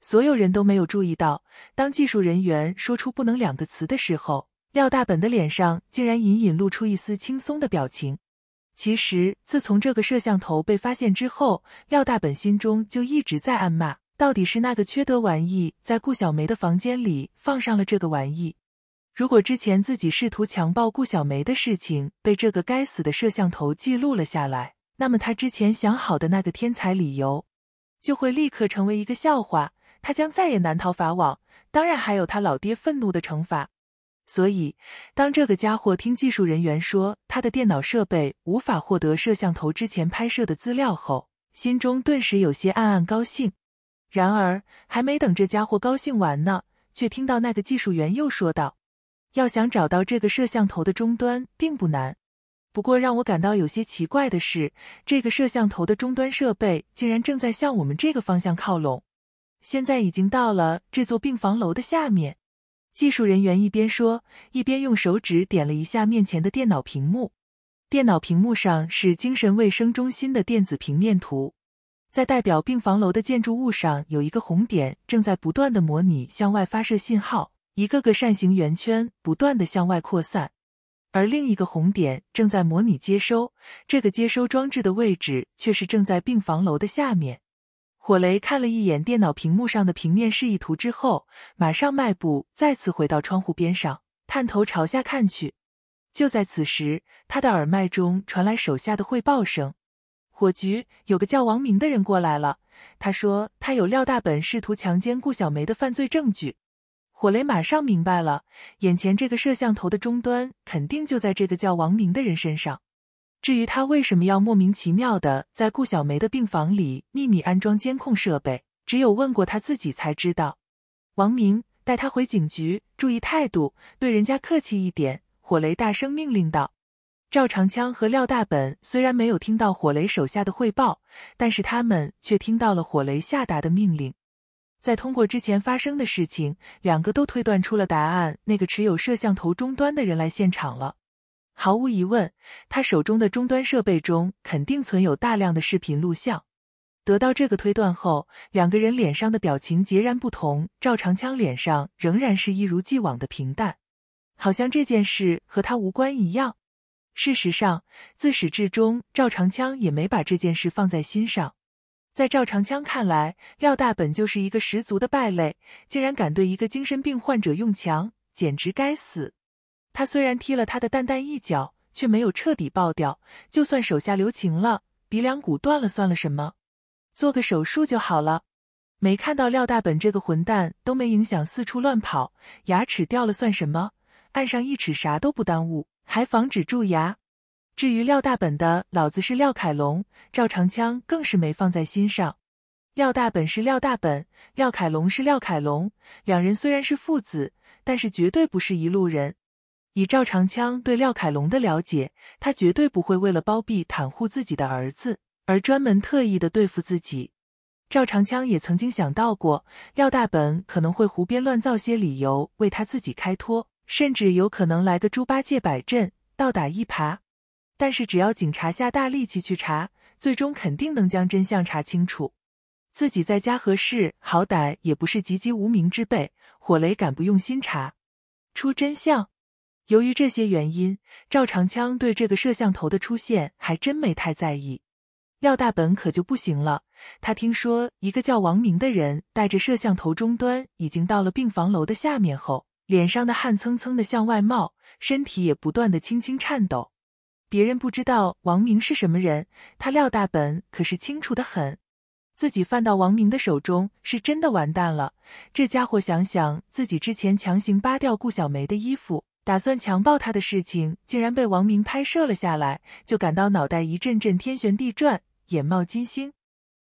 所有人都没有注意到，当技术人员说出“不能”两个词的时候。廖大本的脸上竟然隐隐露出一丝轻松的表情。其实，自从这个摄像头被发现之后，廖大本心中就一直在暗骂：到底是那个缺德玩意在顾小梅的房间里放上了这个玩意？如果之前自己试图强暴顾小梅的事情被这个该死的摄像头记录了下来，那么他之前想好的那个天才理由就会立刻成为一个笑话，他将再也难逃法网。当然，还有他老爹愤怒的惩罚。所以，当这个家伙听技术人员说他的电脑设备无法获得摄像头之前拍摄的资料后，心中顿时有些暗暗高兴。然而，还没等这家伙高兴完呢，却听到那个技术员又说道：“要想找到这个摄像头的终端并不难，不过让我感到有些奇怪的是，这个摄像头的终端设备竟然正在向我们这个方向靠拢，现在已经到了这座病房楼的下面。”技术人员一边说，一边用手指点了一下面前的电脑屏幕。电脑屏幕上是精神卫生中心的电子平面图，在代表病房楼的建筑物上有一个红点，正在不断的模拟向外发射信号，一个个扇形圆圈不断的向外扩散。而另一个红点正在模拟接收，这个接收装置的位置却是正在病房楼的下面。火雷看了一眼电脑屏幕上的平面示意图之后，马上迈步再次回到窗户边上，探头朝下看去。就在此时，他的耳麦中传来手下的汇报声：“火局有个叫王明的人过来了，他说他有廖大本试图强奸顾小梅的犯罪证据。”火雷马上明白了，眼前这个摄像头的终端肯定就在这个叫王明的人身上。至于他为什么要莫名其妙的在顾小梅的病房里秘密安装监控设备，只有问过他自己才知道。王明带他回警局，注意态度，对人家客气一点。火雷大声命令道：“赵长枪和廖大本虽然没有听到火雷手下的汇报，但是他们却听到了火雷下达的命令。在通过之前发生的事情，两个都推断出了答案：那个持有摄像头终端的人来现场了。”毫无疑问，他手中的终端设备中肯定存有大量的视频录像。得到这个推断后，两个人脸上的表情截然不同。赵长枪脸上仍然是一如既往的平淡，好像这件事和他无关一样。事实上，自始至终，赵长枪也没把这件事放在心上。在赵长枪看来，廖大本就是一个十足的败类，竟然敢对一个精神病患者用强，简直该死。他虽然踢了他的蛋蛋一脚，却没有彻底爆掉。就算手下留情了，鼻梁骨断了算了什么？做个手术就好了。没看到廖大本这个混蛋都没影响，四处乱跑，牙齿掉了算什么？按上一尺啥都不耽误，还防止蛀牙。至于廖大本的，老子是廖凯龙，赵长枪更是没放在心上。廖大本是廖大本，廖凯龙是廖凯龙，两人虽然是父子，但是绝对不是一路人。以赵长枪对廖凯龙的了解，他绝对不会为了包庇袒护自己的儿子而专门特意的对付自己。赵长枪也曾经想到过，廖大本可能会胡编乱造些理由为他自己开脱，甚至有可能来个猪八戒摆阵，倒打一耙。但是只要警察下大力气去查，最终肯定能将真相查清楚。自己在嘉禾市好歹也不是籍籍无名之辈，火雷敢不用心查出真相？由于这些原因，赵长枪对这个摄像头的出现还真没太在意。廖大本可就不行了，他听说一个叫王明的人带着摄像头终端已经到了病房楼的下面后，脸上的汗蹭蹭的向外冒，身体也不断的轻轻颤抖。别人不知道王明是什么人，他廖大本可是清楚的很，自己犯到王明的手中是真的完蛋了。这家伙想想自己之前强行扒掉顾小梅的衣服。打算强暴他的事情，竟然被王明拍摄了下来，就感到脑袋一阵阵天旋地转，眼冒金星。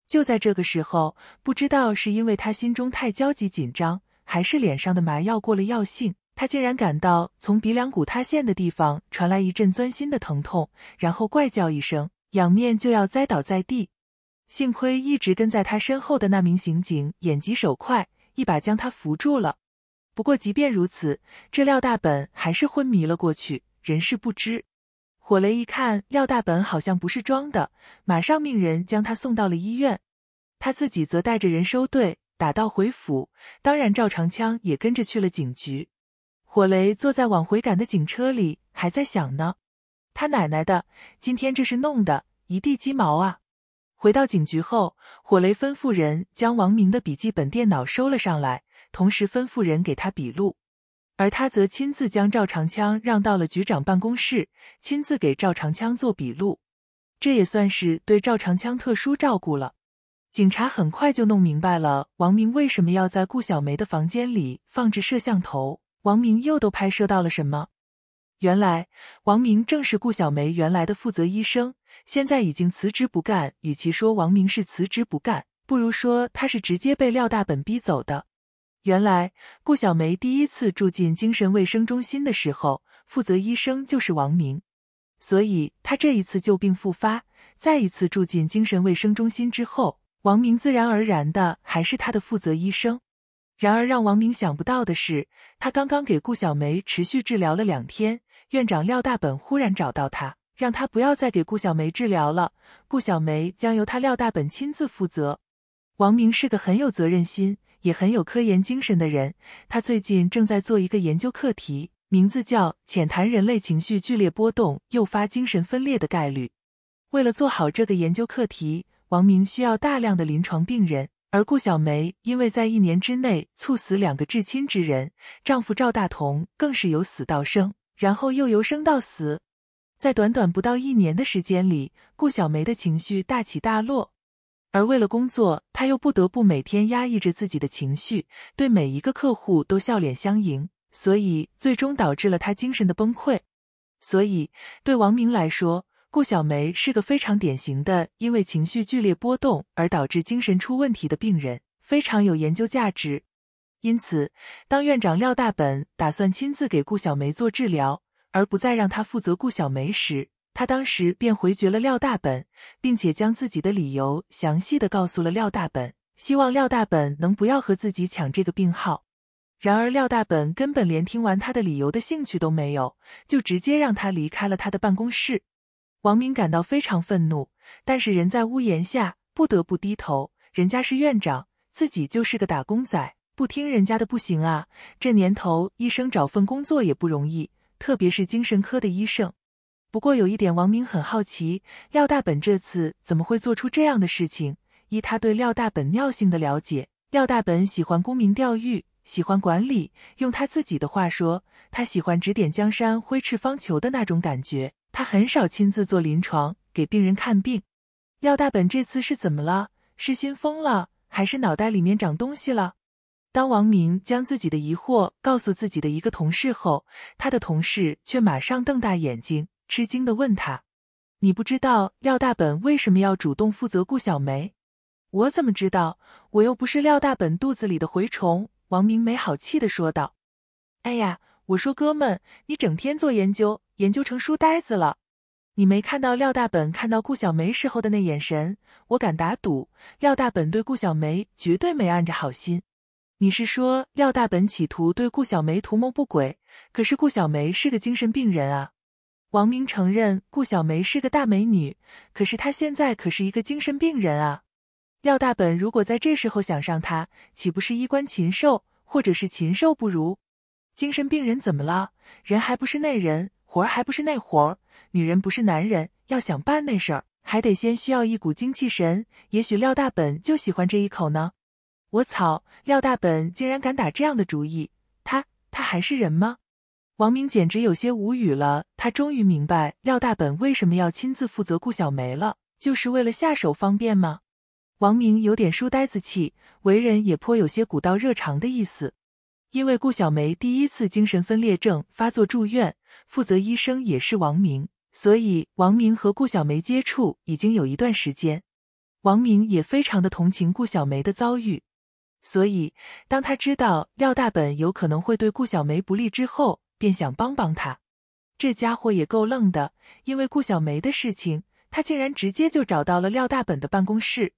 就在这个时候，不知道是因为他心中太焦急紧张，还是脸上的麻药过了药性，他竟然感到从鼻梁骨塌陷的地方传来一阵钻心的疼痛，然后怪叫一声，仰面就要栽倒在地。幸亏一直跟在他身后的那名刑警眼疾手快，一把将他扶住了。不过，即便如此，这廖大本还是昏迷了过去，人事不知。火雷一看廖大本好像不是装的，马上命人将他送到了医院，他自己则带着人收队，打道回府。当然，赵长枪也跟着去了警局。火雷坐在往回赶的警车里，还在想呢：他奶奶的，今天这是弄的一地鸡毛啊！回到警局后，火雷吩咐人将王明的笔记本电脑收了上来。同时吩咐人给他笔录，而他则亲自将赵长枪让到了局长办公室，亲自给赵长枪做笔录，这也算是对赵长枪特殊照顾了。警察很快就弄明白了王明为什么要在顾小梅的房间里放置摄像头，王明又都拍摄到了什么。原来，王明正是顾小梅原来的负责医生，现在已经辞职不干。与其说王明是辞职不干，不如说他是直接被廖大本逼走的。原来顾小梅第一次住进精神卫生中心的时候，负责医生就是王明，所以他这一次旧病复发，再一次住进精神卫生中心之后，王明自然而然的还是他的负责医生。然而让王明想不到的是，他刚刚给顾小梅持续治疗了两天，院长廖大本忽然找到他，让他不要再给顾小梅治疗了，顾小梅将由他廖大本亲自负责。王明是个很有责任心。也很有科研精神的人，他最近正在做一个研究课题，名字叫“浅谈人类情绪剧烈波动诱发精神分裂的概率”。为了做好这个研究课题，王明需要大量的临床病人。而顾小梅因为在一年之内猝死两个至亲之人，丈夫赵大同更是由死到生，然后又由生到死，在短短不到一年的时间里，顾小梅的情绪大起大落。而为了工作，他又不得不每天压抑着自己的情绪，对每一个客户都笑脸相迎，所以最终导致了他精神的崩溃。所以，对王明来说，顾小梅是个非常典型的因为情绪剧烈波动而导致精神出问题的病人，非常有研究价值。因此，当院长廖大本打算亲自给顾小梅做治疗，而不再让他负责顾小梅时，他当时便回绝了廖大本，并且将自己的理由详细的告诉了廖大本，希望廖大本能不要和自己抢这个病号。然而廖大本根本连听完他的理由的兴趣都没有，就直接让他离开了他的办公室。王明感到非常愤怒，但是人在屋檐下，不得不低头。人家是院长，自己就是个打工仔，不听人家的不行啊！这年头，医生找份工作也不容易，特别是精神科的医生。不过有一点，王明很好奇，廖大本这次怎么会做出这样的事情？依他对廖大本尿性的了解，廖大本喜欢沽名钓誉，喜欢管理。用他自己的话说，他喜欢指点江山、挥斥方遒的那种感觉。他很少亲自做临床，给病人看病。廖大本这次是怎么了？是心疯了，还是脑袋里面长东西了？当王明将自己的疑惑告诉自己的一个同事后，他的同事却马上瞪大眼睛。吃惊的问他：“你不知道廖大本为什么要主动负责顾小梅？我怎么知道？我又不是廖大本肚子里的蛔虫。”王明没好气的说道：“哎呀，我说哥们，你整天做研究，研究成书呆子了。你没看到廖大本看到顾小梅时候的那眼神？我敢打赌，廖大本对顾小梅绝对没按着好心。你是说廖大本企图对顾小梅图谋不轨？可是顾小梅是个精神病人啊。”王明承认顾小梅是个大美女，可是她现在可是一个精神病人啊！廖大本如果在这时候想上她，岂不是衣冠禽兽，或者是禽兽不如？精神病人怎么了？人还不是那人，活儿还不是那活儿？女人不是男人，要想办那事儿，还得先需要一股精气神。也许廖大本就喜欢这一口呢！我操，廖大本竟然敢打这样的主意，他他还是人吗？王明简直有些无语了。他终于明白廖大本为什么要亲自负责顾小梅了，就是为了下手方便吗？王明有点书呆子气，为人也颇有些古道热肠的意思。因为顾小梅第一次精神分裂症发作住院，负责医生也是王明，所以王明和顾小梅接触已经有一段时间。王明也非常的同情顾小梅的遭遇，所以当他知道廖大本有可能会对顾小梅不利之后，便想帮帮他，这家伙也够愣的，因为顾小梅的事情，他竟然直接就找到了廖大本的办公室。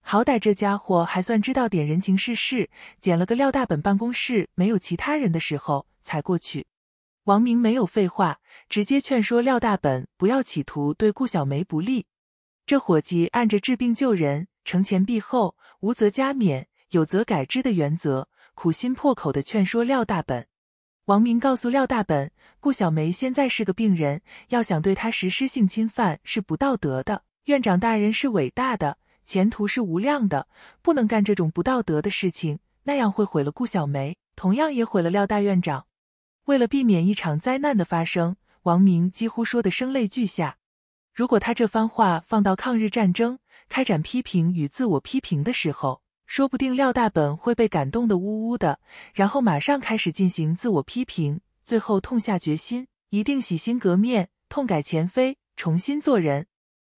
好歹这家伙还算知道点人情世事，捡了个廖大本办公室没有其他人的时候才过去。王明没有废话，直接劝说廖大本不要企图对顾小梅不利。这伙计按着治病救人、承前避后、无则加勉、有则改之的原则，苦心破口的劝说廖大本。王明告诉廖大本，顾小梅现在是个病人，要想对她实施性侵犯是不道德的。院长大人是伟大的，前途是无量的，不能干这种不道德的事情，那样会毁了顾小梅，同样也毁了廖大院长。为了避免一场灾难的发生，王明几乎说的声泪俱下。如果他这番话放到抗日战争开展批评与自我批评的时候，说不定廖大本会被感动的呜呜的，然后马上开始进行自我批评，最后痛下决心，一定洗心革面，痛改前非，重新做人。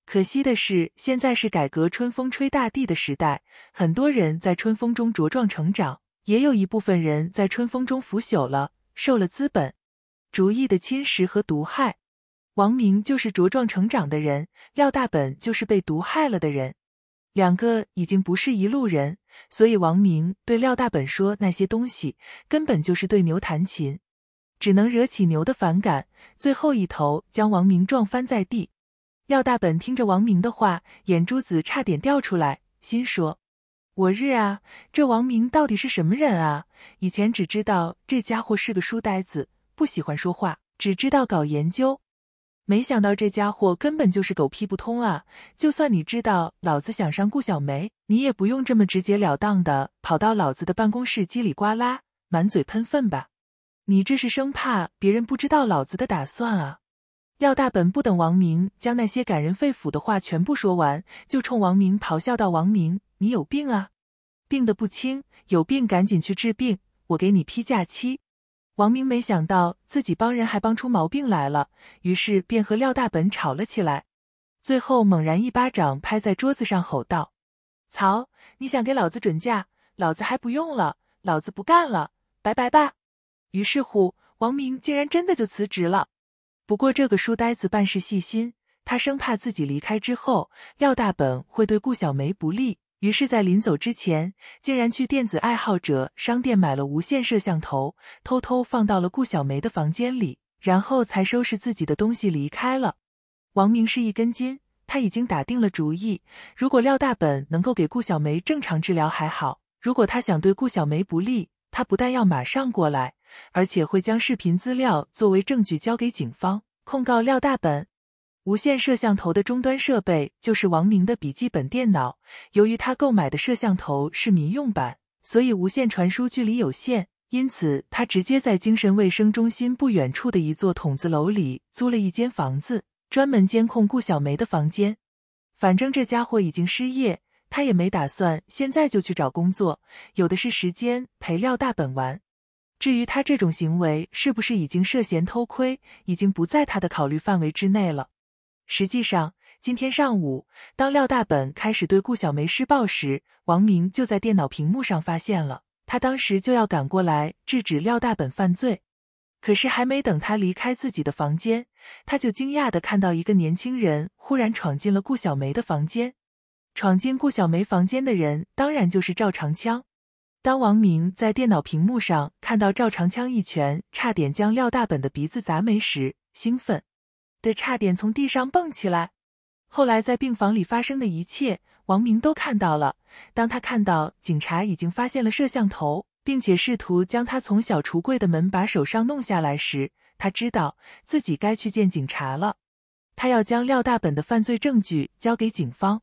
可惜的是，现在是改革春风吹大地的时代，很多人在春风中茁壮成长，也有一部分人在春风中腐朽了，受了资本主意的侵蚀和毒害。王明就是茁壮成长的人，廖大本就是被毒害了的人。两个已经不是一路人，所以王明对廖大本说那些东西，根本就是对牛弹琴，只能惹起牛的反感。最后一头将王明撞翻在地。廖大本听着王明的话，眼珠子差点掉出来，心说：我日啊，这王明到底是什么人啊？以前只知道这家伙是个书呆子，不喜欢说话，只知道搞研究。没想到这家伙根本就是狗屁不通啊！就算你知道老子想上顾小梅，你也不用这么直截了当的跑到老子的办公室叽里呱啦，满嘴喷粪吧！你这是生怕别人不知道老子的打算啊！廖大本不等王明将那些感人肺腑的话全部说完，就冲王明咆哮道：“王明，你有病啊！病得不轻，有病赶紧去治病，我给你批假期。”王明没想到自己帮人还帮出毛病来了，于是便和廖大本吵了起来，最后猛然一巴掌拍在桌子上，吼道：“操！你想给老子准假，老子还不用了，老子不干了，拜拜吧！”于是乎，王明竟然真的就辞职了。不过这个书呆子办事细心，他生怕自己离开之后，廖大本会对顾小梅不利。于是，在临走之前，竟然去电子爱好者商店买了无线摄像头，偷偷放到了顾小梅的房间里，然后才收拾自己的东西离开了。王明是一根筋，他已经打定了主意：如果廖大本能够给顾小梅正常治疗还好；如果他想对顾小梅不利，他不但要马上过来，而且会将视频资料作为证据交给警方，控告廖大本。无线摄像头的终端设备就是王明的笔记本电脑。由于他购买的摄像头是民用版，所以无线传输距离有限。因此，他直接在精神卫生中心不远处的一座筒子楼里租了一间房子，专门监控顾小梅的房间。反正这家伙已经失业，他也没打算现在就去找工作，有的是时间陪廖大本玩。至于他这种行为是不是已经涉嫌偷窥，已经不在他的考虑范围之内了。实际上，今天上午，当廖大本开始对顾小梅施暴时，王明就在电脑屏幕上发现了他。当时就要赶过来制止廖大本犯罪，可是还没等他离开自己的房间，他就惊讶地看到一个年轻人忽然闯进了顾小梅的房间。闯进顾小梅房间的人，当然就是赵长枪。当王明在电脑屏幕上看到赵长枪一拳差点将廖大本的鼻子砸没时，兴奋。的差点从地上蹦起来。后来在病房里发生的一切，王明都看到了。当他看到警察已经发现了摄像头，并且试图将他从小橱柜的门把手上弄下来时，他知道自己该去见警察了。他要将廖大本的犯罪证据交给警方，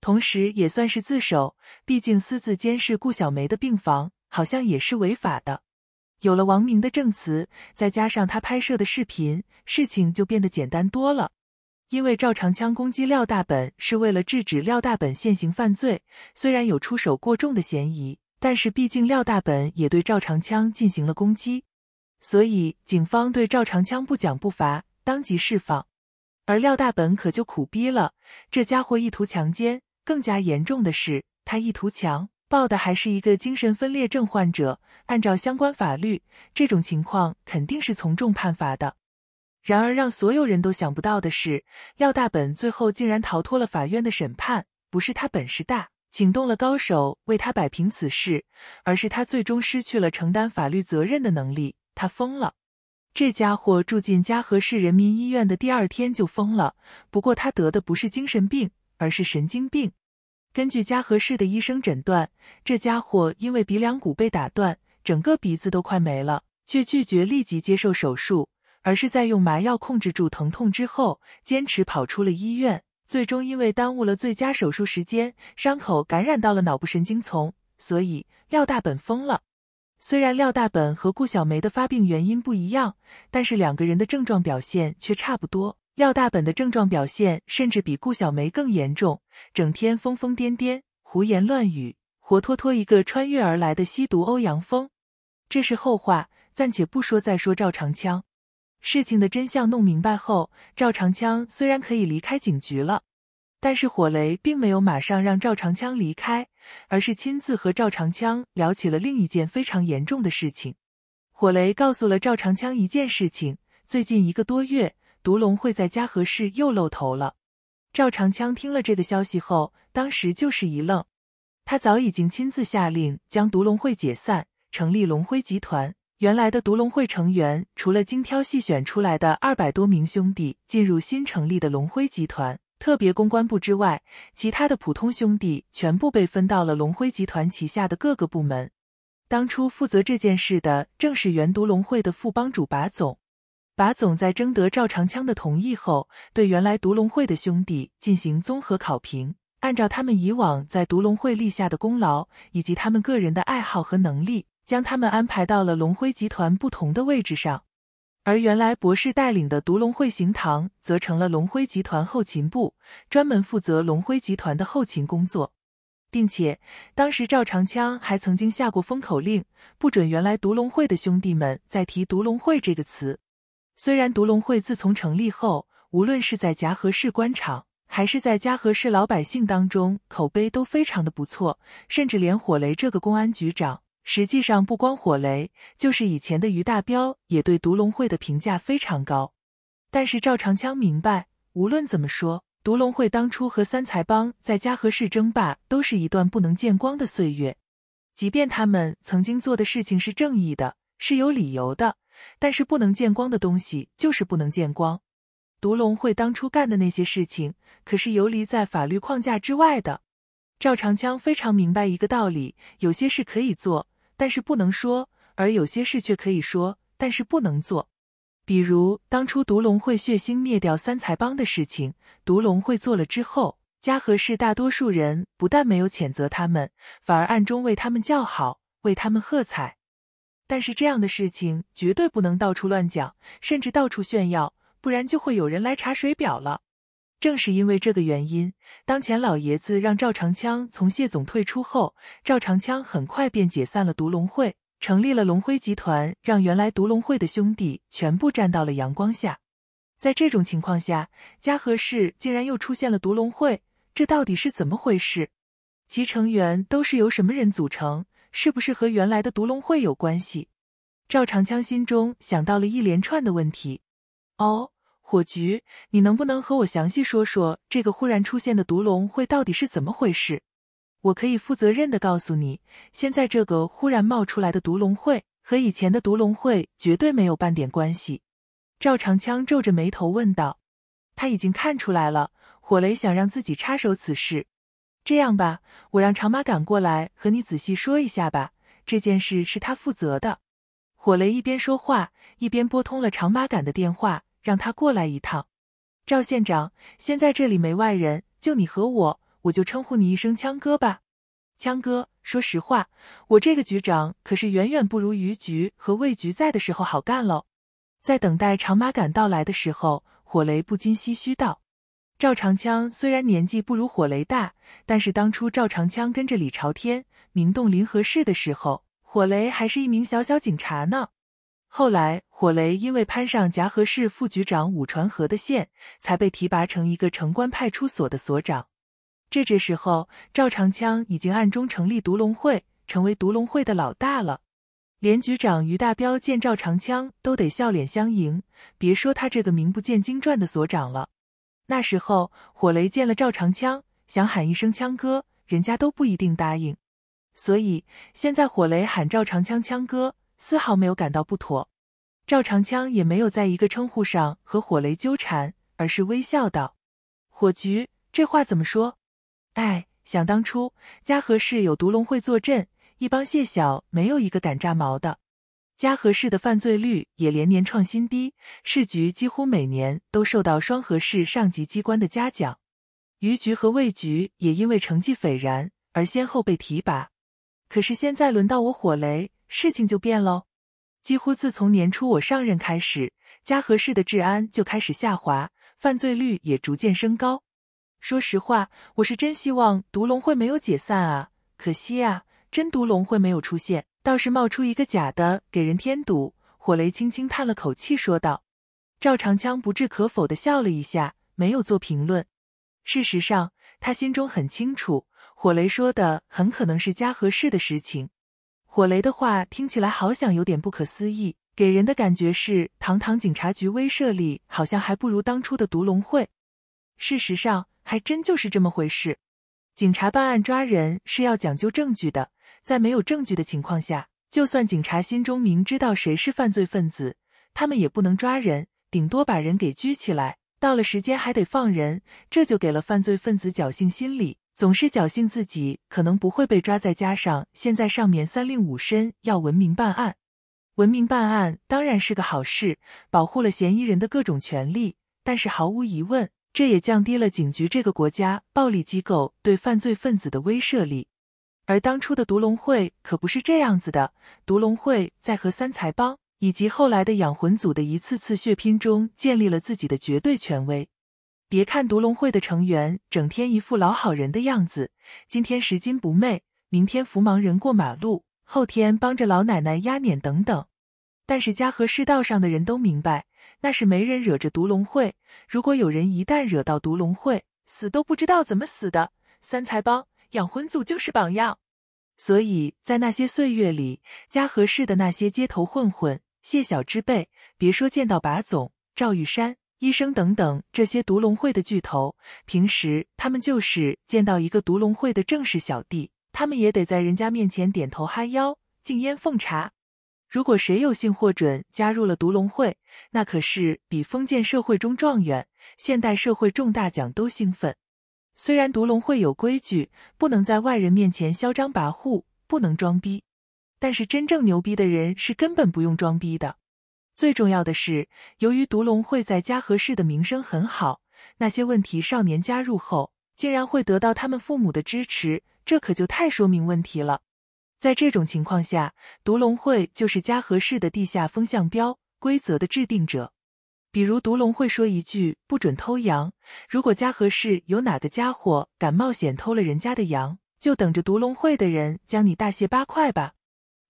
同时也算是自首。毕竟私自监视顾小梅的病房，好像也是违法的。有了王明的证词，再加上他拍摄的视频，事情就变得简单多了。因为赵长枪攻击廖大本是为了制止廖大本现行犯罪，虽然有出手过重的嫌疑，但是毕竟廖大本也对赵长枪进行了攻击，所以警方对赵长枪不讲不罚，当即释放。而廖大本可就苦逼了，这家伙意图强奸，更加严重的是他意图强。报的还是一个精神分裂症患者，按照相关法律，这种情况肯定是从重判罚的。然而，让所有人都想不到的是，廖大本最后竟然逃脱了法院的审判。不是他本事大，请动了高手为他摆平此事，而是他最终失去了承担法律责任的能力。他疯了，这家伙住进嘉禾市人民医院的第二天就疯了。不过，他得的不是精神病，而是神经病。根据嘉禾市的医生诊断，这家伙因为鼻梁骨被打断，整个鼻子都快没了，却拒绝立即接受手术，而是在用麻药控制住疼痛之后，坚持跑出了医院。最终因为耽误了最佳手术时间，伤口感染到了脑部神经丛，所以廖大本疯了。虽然廖大本和顾小梅的发病原因不一样，但是两个人的症状表现却差不多。廖大本的症状表现甚至比顾小梅更严重，整天疯疯癫癫、胡言乱语，活脱脱一个穿越而来的吸毒欧阳锋。这是后话，暂且不说。再说赵长枪，事情的真相弄明白后，赵长枪虽然可以离开警局了，但是火雷并没有马上让赵长枪离开，而是亲自和赵长枪聊起了另一件非常严重的事情。火雷告诉了赵长枪一件事情：最近一个多月。毒龙会在嘉禾市又露头了。赵长枪听了这个消息后，当时就是一愣。他早已经亲自下令将毒龙会解散，成立龙辉集团。原来的毒龙会成员，除了精挑细选出来的二百多名兄弟进入新成立的龙辉集团特别公关部之外，其他的普通兄弟全部被分到了龙辉集团旗下的各个部门。当初负责这件事的，正是原毒龙会的副帮主把总。把总在征得赵长枪的同意后，对原来独龙会的兄弟进行综合考评，按照他们以往在独龙会立下的功劳，以及他们个人的爱好和能力，将他们安排到了龙辉集团不同的位置上。而原来博士带领的独龙会行堂，则成了龙辉集团后勤部，专门负责龙辉集团的后勤工作。并且，当时赵长枪还曾经下过封口令，不准原来独龙会的兄弟们再提独龙会这个词。虽然独龙会自从成立后，无论是在嘉禾市官场，还是在嘉禾市老百姓当中，口碑都非常的不错，甚至连火雷这个公安局长，实际上不光火雷，就是以前的于大彪，也对独龙会的评价非常高。但是赵长枪明白，无论怎么说，独龙会当初和三才帮在嘉禾市争霸，都是一段不能见光的岁月。即便他们曾经做的事情是正义的，是有理由的。但是不能见光的东西就是不能见光。毒龙会当初干的那些事情，可是游离在法律框架之外的。赵长枪非常明白一个道理：有些事可以做，但是不能说；而有些事却可以说，但是不能做。比如当初毒龙会血腥灭掉三才帮的事情，毒龙会做了之后，嘉禾市大多数人不但没有谴责他们，反而暗中为他们叫好，为他们喝彩。但是这样的事情绝对不能到处乱讲，甚至到处炫耀，不然就会有人来查水表了。正是因为这个原因，当前老爷子让赵长枪从谢总退出后，赵长枪很快便解散了独龙会，成立了龙辉集团，让原来独龙会的兄弟全部站到了阳光下。在这种情况下，嘉禾市竟然又出现了独龙会，这到底是怎么回事？其成员都是由什么人组成？是不是和原来的毒龙会有关系？赵长枪心中想到了一连串的问题。哦，火菊，你能不能和我详细说说这个忽然出现的毒龙会到底是怎么回事？我可以负责任的告诉你，现在这个忽然冒出来的毒龙会和以前的毒龙会绝对没有半点关系。赵长枪皱着眉头问道，他已经看出来了，火雷想让自己插手此事。这样吧，我让长马赶过来和你仔细说一下吧。这件事是他负责的。火雷一边说话，一边拨通了长马赶的电话，让他过来一趟。赵县长，现在这里没外人，就你和我，我就称呼你一声枪哥吧。枪哥，说实话，我这个局长可是远远不如于局和魏局在的时候好干喽。在等待长马赶到来的时候，火雷不禁唏嘘道。赵长枪虽然年纪不如火雷大，但是当初赵长枪跟着李朝天名动临河市的时候，火雷还是一名小小警察呢。后来火雷因为攀上夹河市副局长武传和的线，才被提拔成一个城关派出所的所长。这这时候，赵长枪已经暗中成立独龙会，成为独龙会的老大了。连局长于大彪见赵长枪都得笑脸相迎，别说他这个名不见经传的所长了。那时候，火雷见了赵长枪，想喊一声“枪哥”，人家都不一定答应。所以现在火雷喊赵长枪“枪哥”，丝毫没有感到不妥。赵长枪也没有在一个称呼上和火雷纠缠，而是微笑道：“火局，这话怎么说？”哎，想当初，嘉禾市有独龙会坐镇，一帮谢小没有一个敢炸毛的。嘉禾市的犯罪率也连年创新低，市局几乎每年都受到双河市上级机关的嘉奖。余局和卫局也因为成绩斐然而先后被提拔。可是现在轮到我火雷，事情就变喽。几乎自从年初我上任开始，嘉禾市的治安就开始下滑，犯罪率也逐渐升高。说实话，我是真希望毒龙会没有解散啊！可惜啊，真毒龙会没有出现。倒是冒出一个假的，给人添堵。火雷轻轻叹了口气，说道：“赵长枪不置可否的笑了一下，没有做评论。事实上，他心中很清楚，火雷说的很可能是嘉禾市的实情。火雷的话听起来好像有点不可思议，给人的感觉是堂堂警察局威慑力好像还不如当初的独龙会。事实上，还真就是这么回事。警察办案抓人是要讲究证据的。”在没有证据的情况下，就算警察心中明知道谁是犯罪分子，他们也不能抓人，顶多把人给拘起来，到了时间还得放人，这就给了犯罪分子侥幸心理，总是侥幸自己可能不会被抓。再加上现在上面三令五申要文明办案，文明办案当然是个好事，保护了嫌疑人的各种权利，但是毫无疑问，这也降低了警局这个国家暴力机构对犯罪分子的威慑力。而当初的独龙会可不是这样子的。独龙会在和三才帮以及后来的养魂组的一次次血拼中，建立了自己的绝对权威。别看独龙会的成员整天一副老好人的样子，今天拾金不昧，明天扶盲人过马路，后天帮着老奶奶压碾等等，但是家和世道上的人都明白，那是没人惹着独龙会。如果有人一旦惹到独龙会，死都不知道怎么死的。三才帮。养魂族就是榜样，所以在那些岁月里，嘉禾市的那些街头混混、谢小之辈，别说见到把总、赵玉山、医生等等这些独龙会的巨头，平时他们就是见到一个独龙会的正式小弟，他们也得在人家面前点头哈腰、敬烟奉茶。如果谁有幸获准加入了独龙会，那可是比封建社会中状元、现代社会中大奖都兴奋。虽然独龙会有规矩，不能在外人面前嚣张跋扈，不能装逼，但是真正牛逼的人是根本不用装逼的。最重要的是，由于独龙会在嘉禾市的名声很好，那些问题少年加入后竟然会得到他们父母的支持，这可就太说明问题了。在这种情况下，独龙会就是嘉禾市的地下风向标，规则的制定者。比如独龙会说一句：“不准偷羊。”如果嘉禾市有哪个家伙敢冒险偷了人家的羊，就等着独龙会的人将你大卸八块吧。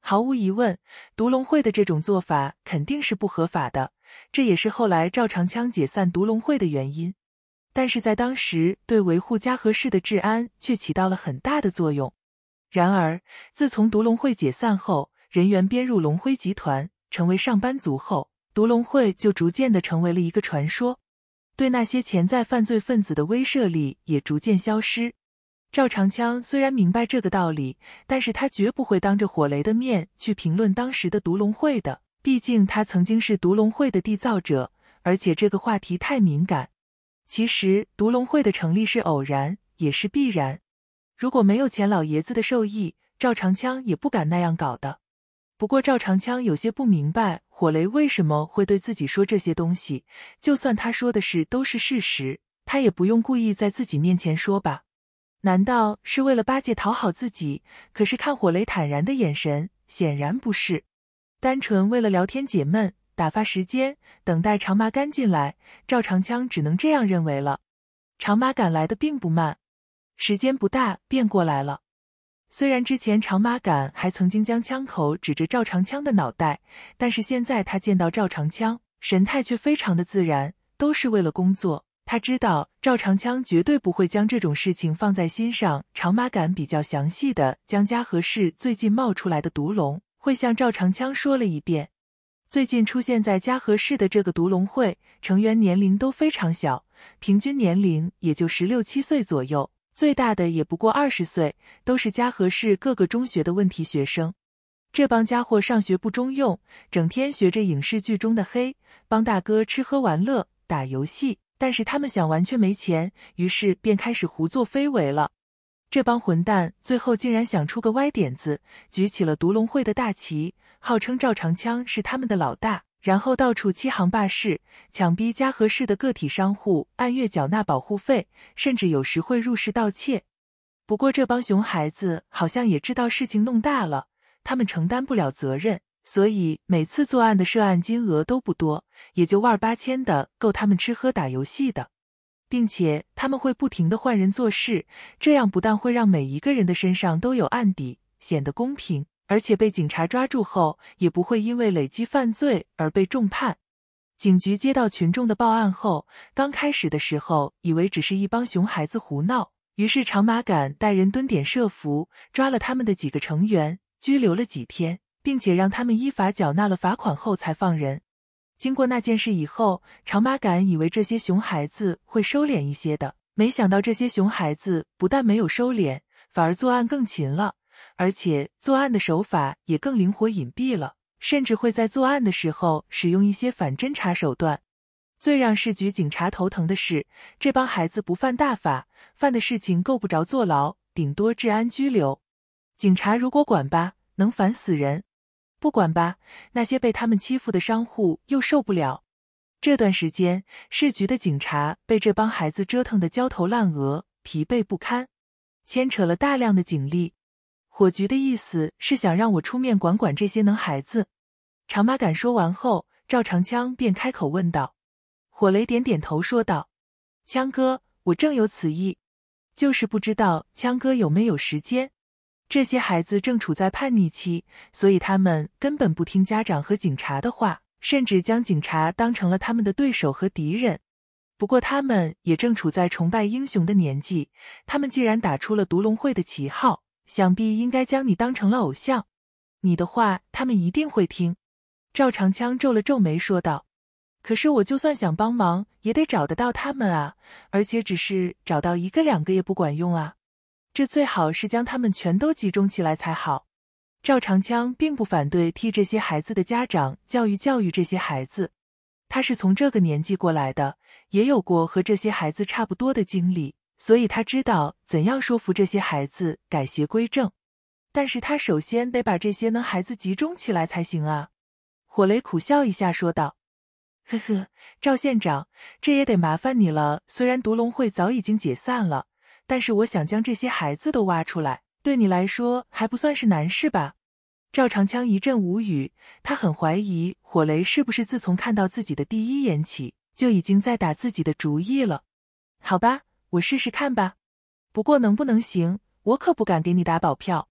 毫无疑问，独龙会的这种做法肯定是不合法的，这也是后来赵长枪解散独龙会的原因。但是在当时，对维护嘉禾市的治安却起到了很大的作用。然而，自从独龙会解散后，人员编入龙辉集团，成为上班族后。独龙会就逐渐的成为了一个传说，对那些潜在犯罪分子的威慑力也逐渐消失。赵长枪虽然明白这个道理，但是他绝不会当着火雷的面去评论当时的独龙会的，毕竟他曾经是独龙会的缔造者，而且这个话题太敏感。其实独龙会的成立是偶然也是必然，如果没有钱老爷子的授意，赵长枪也不敢那样搞的。不过赵长枪有些不明白。火雷为什么会对自己说这些东西？就算他说的是都是事实，他也不用故意在自己面前说吧？难道是为了巴结讨好自己？可是看火雷坦然的眼神，显然不是。单纯为了聊天解闷、打发时间，等待长麻干进来，赵长枪只能这样认为了。长麻赶来的并不慢，时间不大便过来了。虽然之前长马杆还曾经将枪口指着赵长枪的脑袋，但是现在他见到赵长枪，神态却非常的自然。都是为了工作，他知道赵长枪绝对不会将这种事情放在心上。长马杆比较详细的将嘉禾市最近冒出来的毒龙会向赵长枪说了一遍。最近出现在嘉禾市的这个毒龙会成员年龄都非常小，平均年龄也就十六七岁左右。最大的也不过二十岁，都是嘉禾市各个中学的问题学生。这帮家伙上学不中用，整天学着影视剧中的黑帮大哥吃喝玩乐、打游戏。但是他们想玩却没钱，于是便开始胡作非为了。这帮混蛋最后竟然想出个歪点子，举起了独龙会的大旗，号称赵长枪是他们的老大。然后到处欺行霸市，强逼嘉禾市的个体商户按月缴纳保护费，甚至有时会入室盗窃。不过这帮熊孩子好像也知道事情弄大了，他们承担不了责任，所以每次作案的涉案金额都不多，也就万八千的，够他们吃喝打游戏的，并且他们会不停的换人做事，这样不但会让每一个人的身上都有案底，显得公平。而且被警察抓住后，也不会因为累积犯罪而被重判。警局接到群众的报案后，刚开始的时候以为只是一帮熊孩子胡闹，于是长马杆带人蹲点设伏，抓了他们的几个成员，拘留了几天，并且让他们依法缴纳了罚款后才放人。经过那件事以后，长马杆以为这些熊孩子会收敛一些的，没想到这些熊孩子不但没有收敛，反而作案更勤了。而且作案的手法也更灵活隐蔽了，甚至会在作案的时候使用一些反侦查手段。最让市局警察头疼的是，这帮孩子不犯大法，犯的事情够不着坐牢，顶多治安拘留。警察如果管吧，能烦死人；不管吧，那些被他们欺负的商户又受不了。这段时间，市局的警察被这帮孩子折腾得焦头烂额、疲惫不堪，牵扯了大量的警力。火菊的意思是想让我出面管管这些能孩子。长马杆说完后，赵长枪便开口问道：“火雷点点头说道，枪哥，我正有此意，就是不知道枪哥有没有时间。这些孩子正处在叛逆期，所以他们根本不听家长和警察的话，甚至将警察当成了他们的对手和敌人。不过他们也正处在崇拜英雄的年纪，他们既然打出了独龙会的旗号。”想必应该将你当成了偶像，你的话他们一定会听。赵长枪皱了皱眉，说道：“可是我就算想帮忙，也得找得到他们啊！而且只是找到一个两个也不管用啊，这最好是将他们全都集中起来才好。”赵长枪并不反对替这些孩子的家长教育教育这些孩子，他是从这个年纪过来的，也有过和这些孩子差不多的经历。所以他知道怎样说服这些孩子改邪归正，但是他首先得把这些能孩子集中起来才行啊！火雷苦笑一下说道：“呵呵，赵县长，这也得麻烦你了。虽然毒龙会早已经解散了，但是我想将这些孩子都挖出来，对你来说还不算是难事吧？”赵长枪一阵无语，他很怀疑火雷是不是自从看到自己的第一眼起就已经在打自己的主意了。好吧。我试试看吧，不过能不能行，我可不敢给你打保票。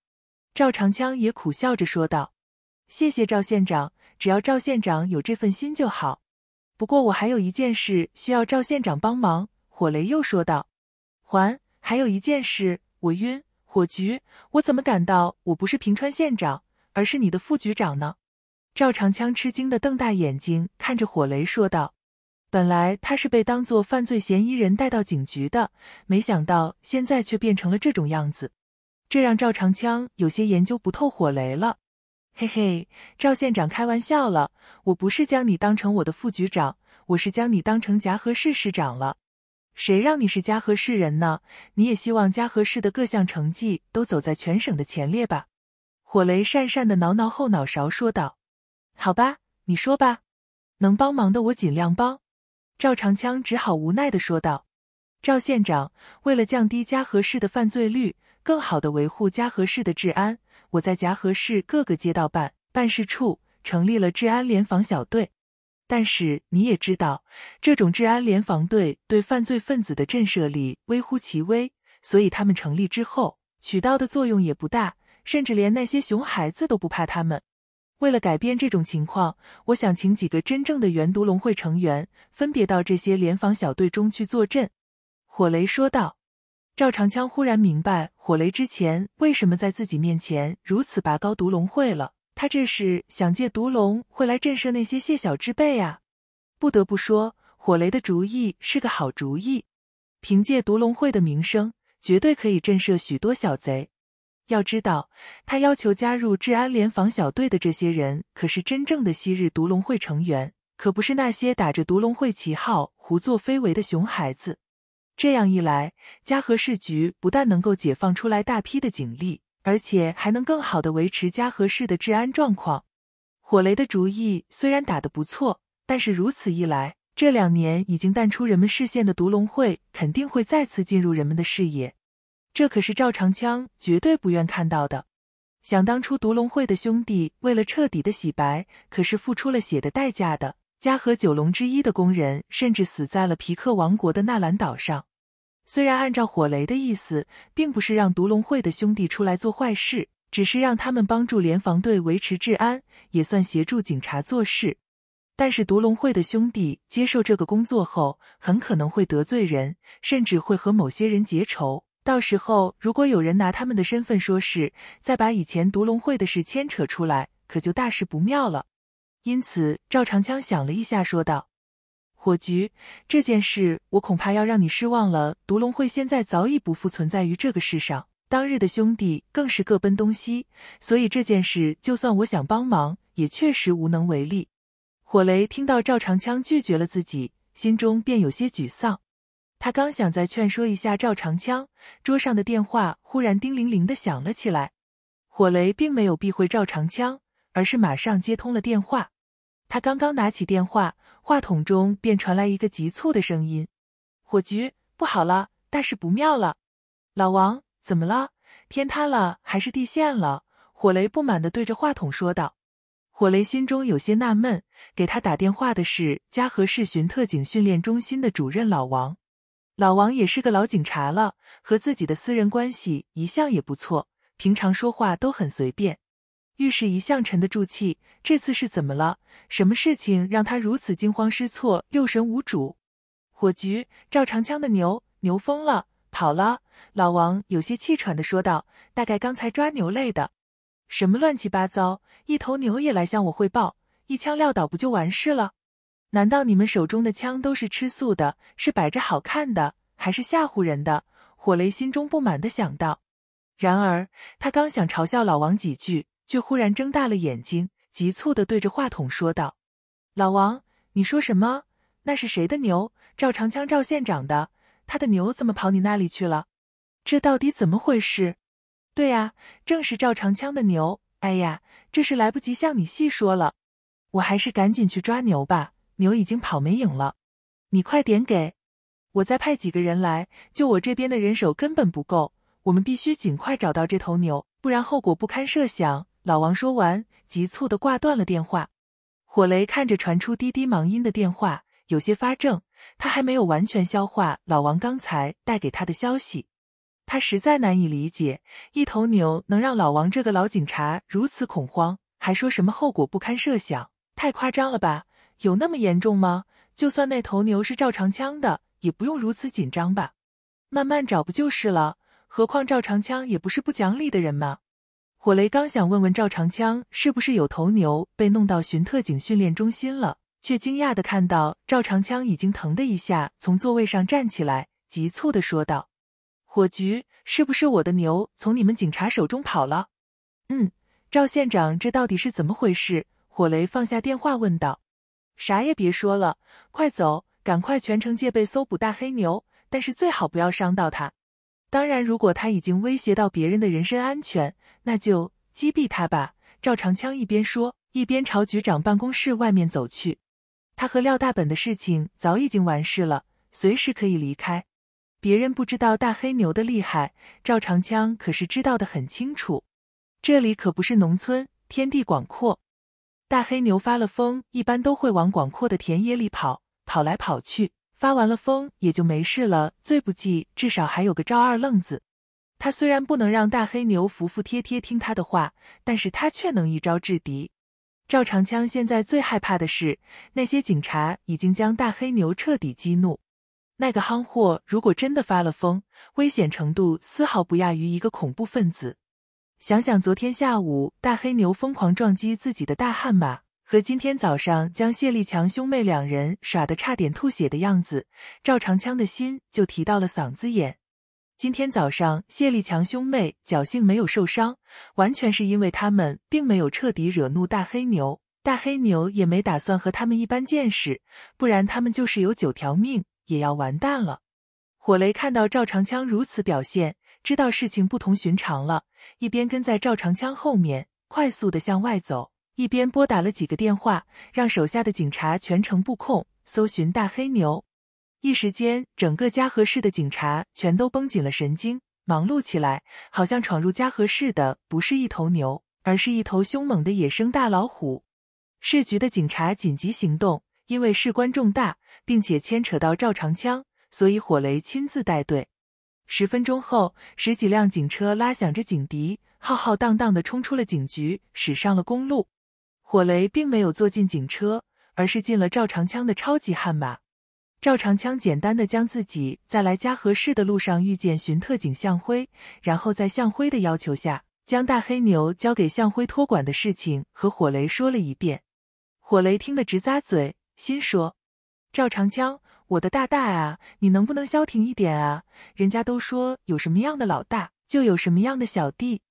赵长枪也苦笑着说道：“谢谢赵县长，只要赵县长有这份心就好。不过我还有一件事需要赵县长帮忙。”火雷又说道：“还还有一件事，我晕，火局，我怎么感到我不是平川县长，而是你的副局长呢？”赵长枪吃惊的瞪大眼睛看着火雷说道。本来他是被当做犯罪嫌疑人带到警局的，没想到现在却变成了这种样子，这让赵长枪有些研究不透火雷了。嘿嘿，赵县长开玩笑了，我不是将你当成我的副局长，我是将你当成嘉禾市市长了。谁让你是嘉禾市人呢？你也希望嘉禾市的各项成绩都走在全省的前列吧？火雷讪讪的挠挠后脑勺说道：“好吧，你说吧，能帮忙的我尽量帮。”赵长枪只好无奈的说道：“赵县长，为了降低嘉禾市的犯罪率，更好的维护嘉禾市的治安，我在嘉禾市各个街道办办事处成立了治安联防小队。但是你也知道，这种治安联防队对犯罪分子的震慑力微乎其微，所以他们成立之后，起到的作用也不大，甚至连那些熊孩子都不怕他们。”为了改变这种情况，我想请几个真正的原毒龙会成员分别到这些联防小队中去坐镇。”火雷说道。赵长枪忽然明白火雷之前为什么在自己面前如此拔高毒龙会了，他这是想借毒龙会来震慑那些谢小之辈啊！不得不说，火雷的主意是个好主意，凭借毒龙会的名声，绝对可以震慑许多小贼。要知道，他要求加入治安联防小队的这些人，可是真正的昔日独龙会成员，可不是那些打着独龙会旗号胡作非为的熊孩子。这样一来，嘉禾市局不但能够解放出来大批的警力，而且还能更好的维持嘉禾市的治安状况。火雷的主意虽然打得不错，但是如此一来，这两年已经淡出人们视线的独龙会，肯定会再次进入人们的视野。这可是赵长枪绝对不愿看到的。想当初，独龙会的兄弟为了彻底的洗白，可是付出了血的代价的。嘉禾九龙之一的工人，甚至死在了皮克王国的纳兰岛上。虽然按照火雷的意思，并不是让独龙会的兄弟出来做坏事，只是让他们帮助联防队维持治安，也算协助警察做事。但是，独龙会的兄弟接受这个工作后，很可能会得罪人，甚至会和某些人结仇。到时候，如果有人拿他们的身份说事，再把以前独龙会的事牵扯出来，可就大事不妙了。因此，赵长枪想了一下，说道：“火菊，这件事我恐怕要让你失望了。独龙会现在早已不复存在于这个世上，当日的兄弟更是各奔东西。所以这件事，就算我想帮忙，也确实无能为力。”火雷听到赵长枪拒绝了自己，心中便有些沮丧。他刚想再劝说一下赵长枪，桌上的电话忽然叮铃铃的响了起来。火雷并没有避讳赵长枪，而是马上接通了电话。他刚刚拿起电话，话筒中便传来一个急促的声音：“火局不好了，大事不妙了！老王怎么了？天塌了还是地陷了？”火雷不满的对着话筒说道。火雷心中有些纳闷，给他打电话的是嘉禾市巡特警训练中心的主任老王。老王也是个老警察了，和自己的私人关系一向也不错，平常说话都很随便，遇事一向沉得住气。这次是怎么了？什么事情让他如此惊慌失措、六神无主？火局，照长枪的牛牛疯了，跑了！老王有些气喘地说道：“大概刚才抓牛累的，什么乱七八糟，一头牛也来向我汇报，一枪撂倒不就完事了？”难道你们手中的枪都是吃素的？是摆着好看的，还是吓唬人的？火雷心中不满的想到。然而，他刚想嘲笑老王几句，却忽然睁大了眼睛，急促的对着话筒说道：“老王，你说什么？那是谁的牛？赵长枪，赵县长的。他的牛怎么跑你那里去了？这到底怎么回事？对呀，正是赵长枪的牛。哎呀，这是来不及向你细说了，我还是赶紧去抓牛吧。”牛已经跑没影了，你快点给，我再派几个人来。就我这边的人手根本不够，我们必须尽快找到这头牛，不然后果不堪设想。老王说完，急促的挂断了电话。火雷看着传出滴滴忙音的电话，有些发怔。他还没有完全消化老王刚才带给他的消息，他实在难以理解，一头牛能让老王这个老警察如此恐慌，还说什么后果不堪设想？太夸张了吧！有那么严重吗？就算那头牛是赵长枪的，也不用如此紧张吧？慢慢找不就是了？何况赵长枪也不是不讲理的人嘛。火雷刚想问问赵长枪是不是有头牛被弄到巡特警训练中心了，却惊讶的看到赵长枪已经疼的一下从座位上站起来，急促的说道：“火局，是不是我的牛从你们警察手中跑了？”“嗯，赵县长，这到底是怎么回事？”火雷放下电话问道。啥也别说了，快走！赶快全城戒备，搜捕大黑牛。但是最好不要伤到他。当然，如果他已经威胁到别人的人身安全，那就击毙他吧。赵长枪一边说，一边朝局长办公室外面走去。他和廖大本的事情早已经完事了，随时可以离开。别人不知道大黑牛的厉害，赵长枪可是知道的很清楚。这里可不是农村，天地广阔。大黑牛发了疯，一般都会往广阔的田野里跑，跑来跑去。发完了疯也就没事了，最不济至少还有个赵二愣子。他虽然不能让大黑牛服服帖帖听他的话，但是他却能一招制敌。赵长枪现在最害怕的是那些警察已经将大黑牛彻底激怒，那个夯货如果真的发了疯，危险程度丝毫不亚于一个恐怖分子。想想昨天下午大黑牛疯狂撞击自己的大悍马，和今天早上将谢立强兄妹两人耍得差点吐血的样子，赵长枪的心就提到了嗓子眼。今天早上谢立强兄妹侥幸没有受伤，完全是因为他们并没有彻底惹怒大黑牛，大黑牛也没打算和他们一般见识，不然他们就是有九条命也要完蛋了。火雷看到赵长枪如此表现。知道事情不同寻常了，一边跟在赵长枪后面快速的向外走，一边拨打了几个电话，让手下的警察全程布控搜寻大黑牛。一时间，整个嘉禾市的警察全都绷紧了神经，忙碌起来，好像闯入嘉禾市的不是一头牛，而是一头凶猛的野生大老虎。市局的警察紧急行动，因为事关重大，并且牵扯到赵长枪，所以火雷亲自带队。十分钟后，十几辆警车拉响着警笛，浩浩荡荡的冲出了警局，驶上了公路。火雷并没有坐进警车，而是进了赵长枪的超级悍马。赵长枪简单的将自己在来嘉禾市的路上遇见巡特警向辉，然后在向辉的要求下，将大黑牛交给向辉托管的事情和火雷说了一遍。火雷听得直咂嘴，心说：赵长枪。我的大大啊，你能不能消停一点啊？人家都说有什么样的老大，就有什么样的小弟，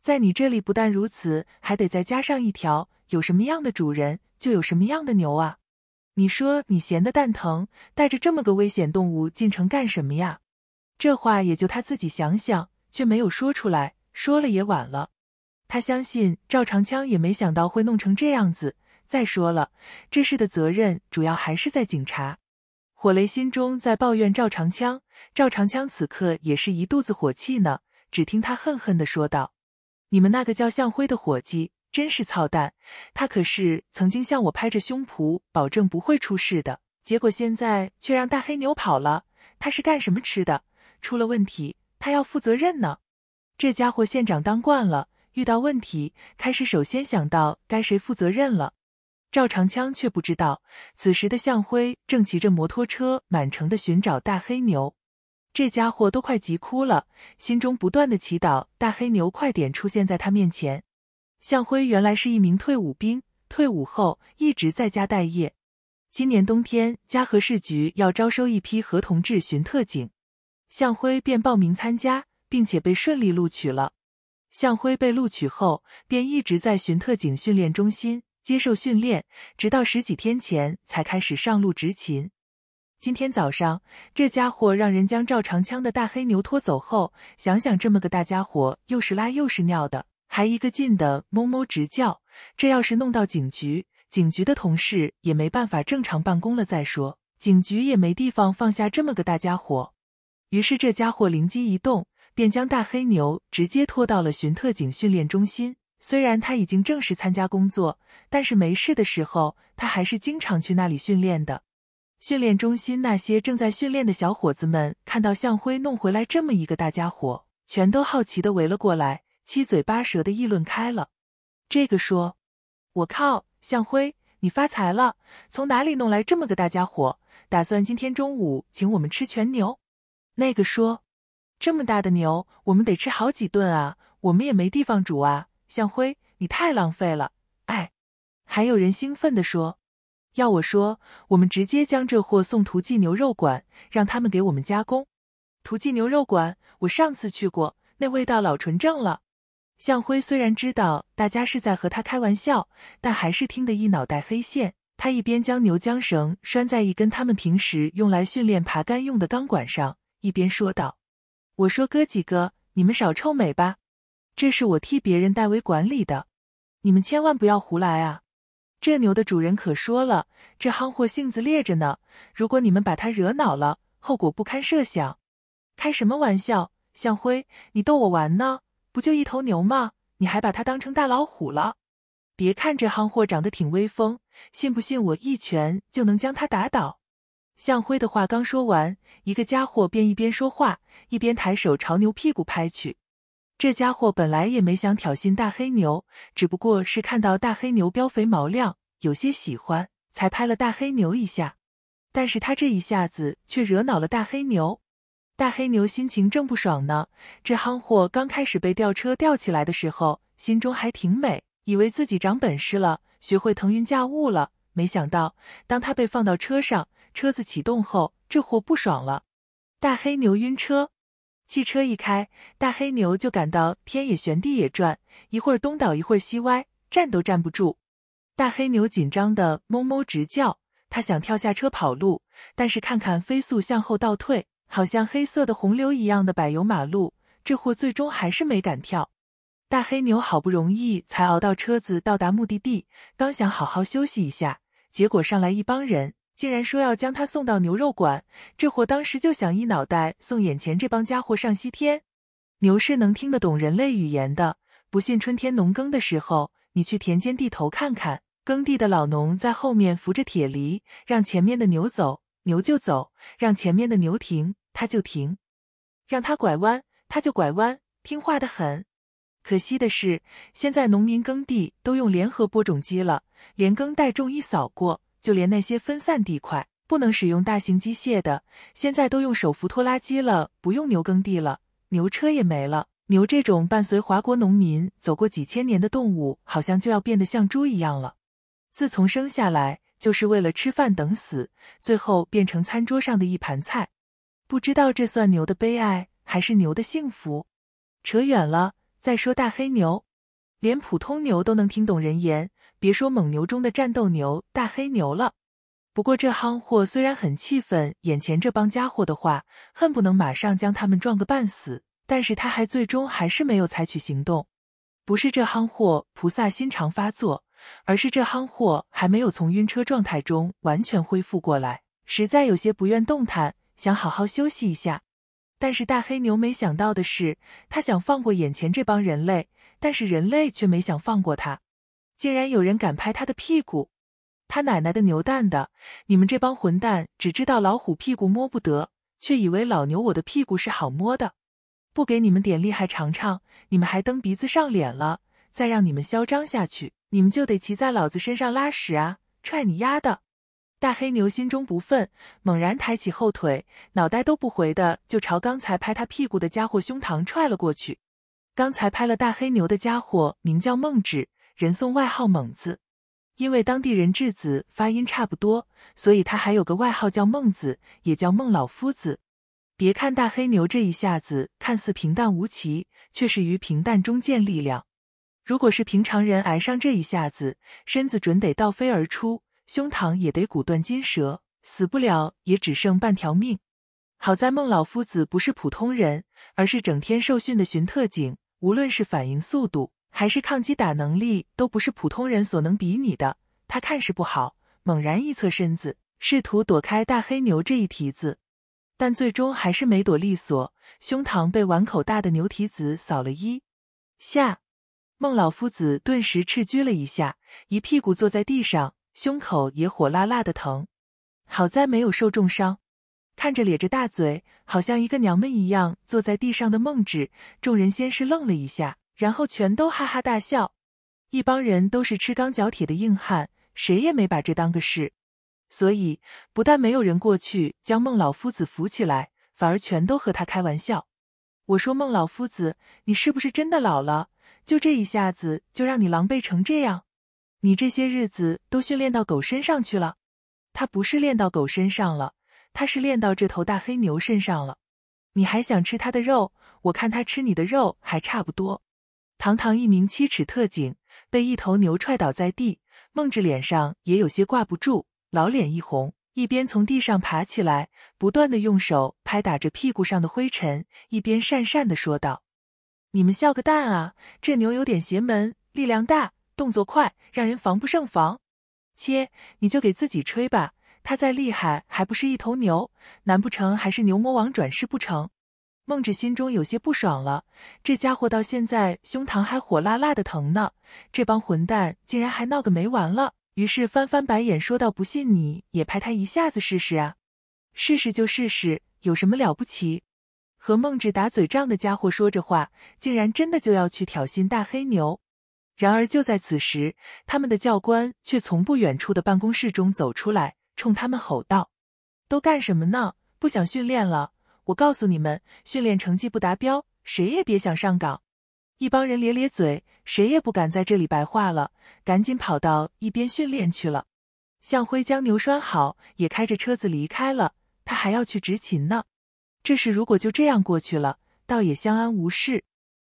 在你这里不但如此，还得再加上一条：有什么样的主人，就有什么样的牛啊！你说你闲的蛋疼，带着这么个危险动物进城干什么呀？这话也就他自己想想，却没有说出来，说了也晚了。他相信赵长枪也没想到会弄成这样子。再说了，这事的责任主要还是在警察。火雷心中在抱怨赵长枪，赵长枪此刻也是一肚子火气呢。只听他恨恨的说道：“你们那个叫向辉的伙计真是操蛋！他可是曾经向我拍着胸脯保证不会出事的，结果现在却让大黑牛跑了。他是干什么吃的？出了问题，他要负责任呢！这家伙县长当惯了，遇到问题开始首先想到该谁负责任了。”赵长枪却不知道，此时的向辉正骑着摩托车满城的寻找大黑牛，这家伙都快急哭了，心中不断的祈祷大黑牛快点出现在他面前。向辉原来是一名退伍兵，退伍后一直在家待业。今年冬天，嘉禾市局要招收一批合同制巡特警，向辉便报名参加，并且被顺利录取了。向辉被录取后，便一直在巡特警训练中心。接受训练，直到十几天前才开始上路执勤。今天早上，这家伙让人将照长枪的大黑牛拖走后，想想这么个大家伙，又是拉又是尿的，还一个劲的哞哞直叫，这要是弄到警局，警局的同事也没办法正常办公了。再说，警局也没地方放下这么个大家伙。于是，这家伙灵机一动，便将大黑牛直接拖到了巡特警训练中心。虽然他已经正式参加工作，但是没事的时候，他还是经常去那里训练的。训练中心那些正在训练的小伙子们看到向辉弄回来这么一个大家伙，全都好奇的围了过来，七嘴八舌的议论开了。这个说：“我靠，向辉，你发财了！从哪里弄来这么个大家伙？打算今天中午请我们吃全牛？”那个说：“这么大的牛，我们得吃好几顿啊，我们也没地方煮啊。”向辉，你太浪费了！哎，还有人兴奋地说：“要我说，我们直接将这货送途记牛肉馆，让他们给我们加工。途记牛肉馆，我上次去过，那味道老纯正了。”向辉虽然知道大家是在和他开玩笑，但还是听得一脑袋黑线。他一边将牛缰绳拴在一根他们平时用来训练爬杆用的钢管上，一边说道：“我说哥几个，你们少臭美吧。”这是我替别人代为管理的，你们千万不要胡来啊！这牛的主人可说了，这憨货性子烈着呢，如果你们把他惹恼了，后果不堪设想。开什么玩笑，向辉，你逗我玩呢？不就一头牛吗？你还把它当成大老虎了？别看这憨货长得挺威风，信不信我一拳就能将他打倒？向辉的话刚说完，一个家伙便一边说话，一边抬手朝牛屁股拍去。这家伙本来也没想挑衅大黑牛，只不过是看到大黑牛膘肥毛亮，有些喜欢，才拍了大黑牛一下。但是他这一下子却惹恼了大黑牛。大黑牛心情正不爽呢。这憨货刚开始被吊车吊起来的时候，心中还挺美，以为自己长本事了，学会腾云驾雾了。没想到，当他被放到车上，车子启动后，这货不爽了。大黑牛晕车。汽车一开，大黑牛就感到天也旋，地也转，一会儿东倒，一会儿西歪，站都站不住。大黑牛紧张的哞哞直叫，他想跳下车跑路，但是看看飞速向后倒退，好像黑色的洪流一样的柏油马路，这货最终还是没敢跳。大黑牛好不容易才熬到车子到达目的地，刚想好好休息一下，结果上来一帮人。竟然说要将他送到牛肉馆，这货当时就想一脑袋送眼前这帮家伙上西天。牛是能听得懂人类语言的，不信春天农耕的时候，你去田间地头看看，耕地的老农在后面扶着铁犁，让前面的牛走，牛就走；让前面的牛停，它就停；让它拐弯，它就拐弯，听话的很。可惜的是，现在农民耕地都用联合播种机了，连耕带种一扫过。就连那些分散地块不能使用大型机械的，现在都用手扶拖拉机了，不用牛耕地了，牛车也没了。牛这种伴随华国农民走过几千年的动物，好像就要变得像猪一样了。自从生下来就是为了吃饭等死，最后变成餐桌上的一盘菜，不知道这算牛的悲哀还是牛的幸福。扯远了，再说大黑牛，连普通牛都能听懂人言。别说蒙牛中的战斗牛大黑牛了，不过这憨货虽然很气愤眼前这帮家伙的话，恨不能马上将他们撞个半死，但是他还最终还是没有采取行动。不是这憨货菩萨心肠发作，而是这憨货还没有从晕车状态中完全恢复过来，实在有些不愿动弹，想好好休息一下。但是大黑牛没想到的是，他想放过眼前这帮人类，但是人类却没想放过他。竟然有人敢拍他的屁股！他奶奶的牛蛋的！你们这帮混蛋，只知道老虎屁股摸不得，却以为老牛我的屁股是好摸的。不给你们点厉害尝尝，你们还蹬鼻子上脸了！再让你们嚣张下去，你们就得骑在老子身上拉屎啊！踹你丫的！大黑牛心中不忿，猛然抬起后腿，脑袋都不回的就朝刚才拍他屁股的家伙胸膛踹了过去。刚才拍了大黑牛的家伙名叫孟志。人送外号猛子，因为当地人质子发音差不多，所以他还有个外号叫孟子，也叫孟老夫子。别看大黑牛这一下子看似平淡无奇，却是于平淡中见力量。如果是平常人挨上这一下子，身子准得倒飞而出，胸膛也得骨断筋折，死不了也只剩半条命。好在孟老夫子不是普通人，而是整天受训的巡特警，无论是反应速度。还是抗击打能力都不是普通人所能比拟的。他看势不好，猛然一侧身子，试图躲开大黑牛这一蹄子，但最终还是没躲利索，胸膛被碗口大的牛蹄子扫了一下。孟老夫子顿时斥居了一下，一屁股坐在地上，胸口也火辣辣的疼。好在没有受重伤。看着咧着大嘴，好像一个娘们一样坐在地上的孟芷，众人先是愣了一下。然后全都哈哈大笑，一帮人都是吃钢脚铁的硬汉，谁也没把这当个事，所以不但没有人过去将孟老夫子扶起来，反而全都和他开玩笑。我说孟老夫子，你是不是真的老了？就这一下子就让你狼狈成这样？你这些日子都训练到狗身上去了？他不是练到狗身上了，他是练到这头大黑牛身上了。你还想吃他的肉？我看他吃你的肉还差不多。堂堂一名七尺特警，被一头牛踹倒在地，孟志脸上也有些挂不住，老脸一红，一边从地上爬起来，不断的用手拍打着屁股上的灰尘，一边讪讪的说道：“你们笑个蛋啊！这牛有点邪门，力量大，动作快，让人防不胜防。切，你就给自己吹吧，他再厉害，还不是一头牛？难不成还是牛魔王转世不成？”孟志心中有些不爽了，这家伙到现在胸膛还火辣辣的疼呢，这帮混蛋竟然还闹个没完了。于是翻翻白眼说道：“不信你也拍他一下子试试啊，试试就试试，有什么了不起？”和孟志打嘴仗的家伙说着话，竟然真的就要去挑衅大黑牛。然而就在此时，他们的教官却从不远处的办公室中走出来，冲他们吼道：“都干什么呢？不想训练了？”我告诉你们，训练成绩不达标，谁也别想上岗。一帮人咧咧嘴，谁也不敢在这里白话了，赶紧跑到一边训练去了。向辉将牛拴好，也开着车子离开了，他还要去执勤呢。这事如果就这样过去了，倒也相安无事。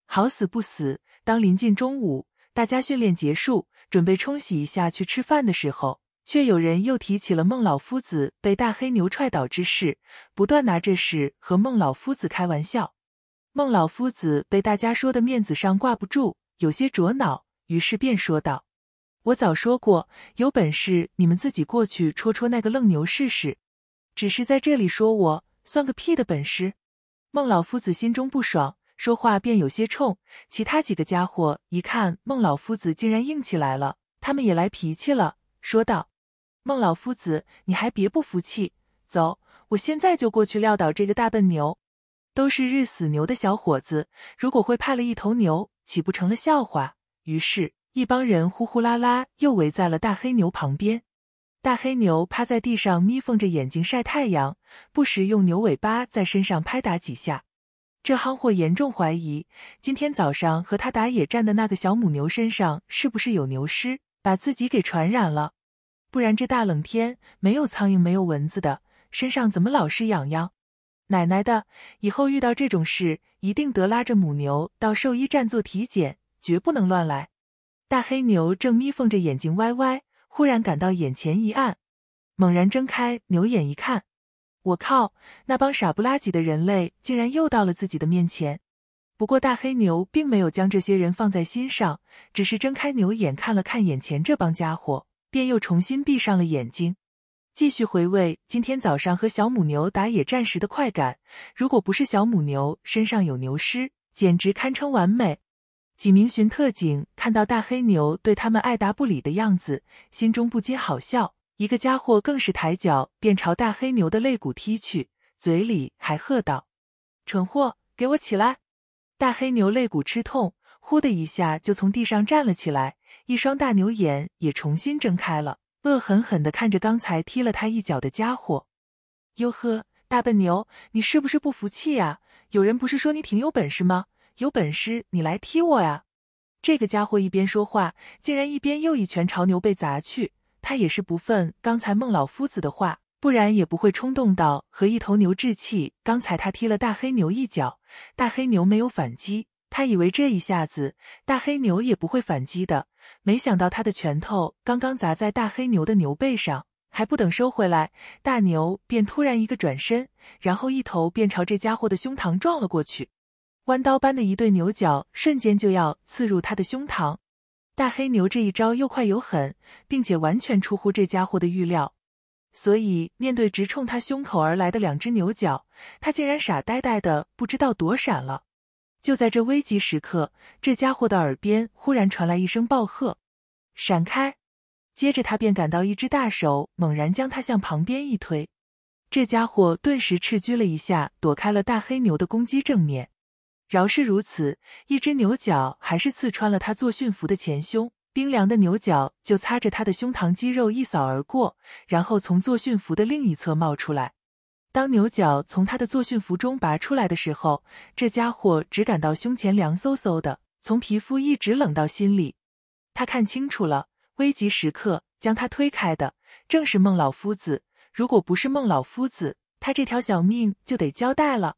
好死不死，当临近中午，大家训练结束，准备冲洗一下去吃饭的时候。却有人又提起了孟老夫子被大黑牛踹倒之事，不断拿这事和孟老夫子开玩笑。孟老夫子被大家说的面子上挂不住，有些着恼，于是便说道：“我早说过，有本事你们自己过去戳戳那个愣牛试试，只是在这里说我算个屁的本事。”孟老夫子心中不爽，说话便有些冲。其他几个家伙一看孟老夫子竟然硬起来了，他们也来脾气了，说道。孟老夫子，你还别不服气！走，我现在就过去撂倒这个大笨牛。都是日死牛的小伙子，如果会怕了一头牛，岂不成了笑话？于是，一帮人呼呼啦啦又围在了大黑牛旁边。大黑牛趴在地上，眯缝着眼睛晒太阳，不时用牛尾巴在身上拍打几下。这憨货严重怀疑，今天早上和他打野战的那个小母牛身上是不是有牛虱，把自己给传染了。不然这大冷天没有苍蝇没有蚊子的身上怎么老是痒痒？奶奶的！以后遇到这种事一定得拉着母牛到兽医站做体检，绝不能乱来。大黑牛正眯缝着眼睛歪歪，忽然感到眼前一暗，猛然睁开牛眼一看，我靠！那帮傻不拉几的人类竟然又到了自己的面前。不过大黑牛并没有将这些人放在心上，只是睁开牛眼看了看眼前这帮家伙。便又重新闭上了眼睛，继续回味今天早上和小母牛打野战时的快感。如果不是小母牛身上有牛尸，简直堪称完美。几名巡特警看到大黑牛对他们爱答不理的样子，心中不禁好笑。一个家伙更是抬脚便朝大黑牛的肋骨踢去，嘴里还喝道：“蠢货，给我起来！”大黑牛肋骨吃痛，呼的一下就从地上站了起来。一双大牛眼也重新睁开了，恶狠狠的看着刚才踢了他一脚的家伙。哟呵，大笨牛，你是不是不服气呀？有人不是说你挺有本事吗？有本事你来踢我呀！这个家伙一边说话，竟然一边又一拳朝牛背砸去。他也是不忿刚才孟老夫子的话，不然也不会冲动到和一头牛置气。刚才他踢了大黑牛一脚，大黑牛没有反击，他以为这一下子大黑牛也不会反击的。没想到他的拳头刚刚砸在大黑牛的牛背上，还不等收回来，大牛便突然一个转身，然后一头便朝这家伙的胸膛撞了过去。弯刀般的一对牛角瞬间就要刺入他的胸膛。大黑牛这一招又快又狠，并且完全出乎这家伙的预料，所以面对直冲他胸口而来的两只牛角，他竟然傻呆呆的不知道躲闪了。就在这危急时刻，这家伙的耳边忽然传来一声暴喝：“闪开！”接着他便感到一只大手猛然将他向旁边一推，这家伙顿时赤居了一下，躲开了大黑牛的攻击正面。饶是如此，一只牛角还是刺穿了他做驯服的前胸，冰凉的牛角就擦着他的胸膛肌肉一扫而过，然后从做驯服的另一侧冒出来。当牛角从他的作训服中拔出来的时候，这家伙只感到胸前凉飕飕的，从皮肤一直冷到心里。他看清楚了，危急时刻将他推开的正是孟老夫子。如果不是孟老夫子，他这条小命就得交代了。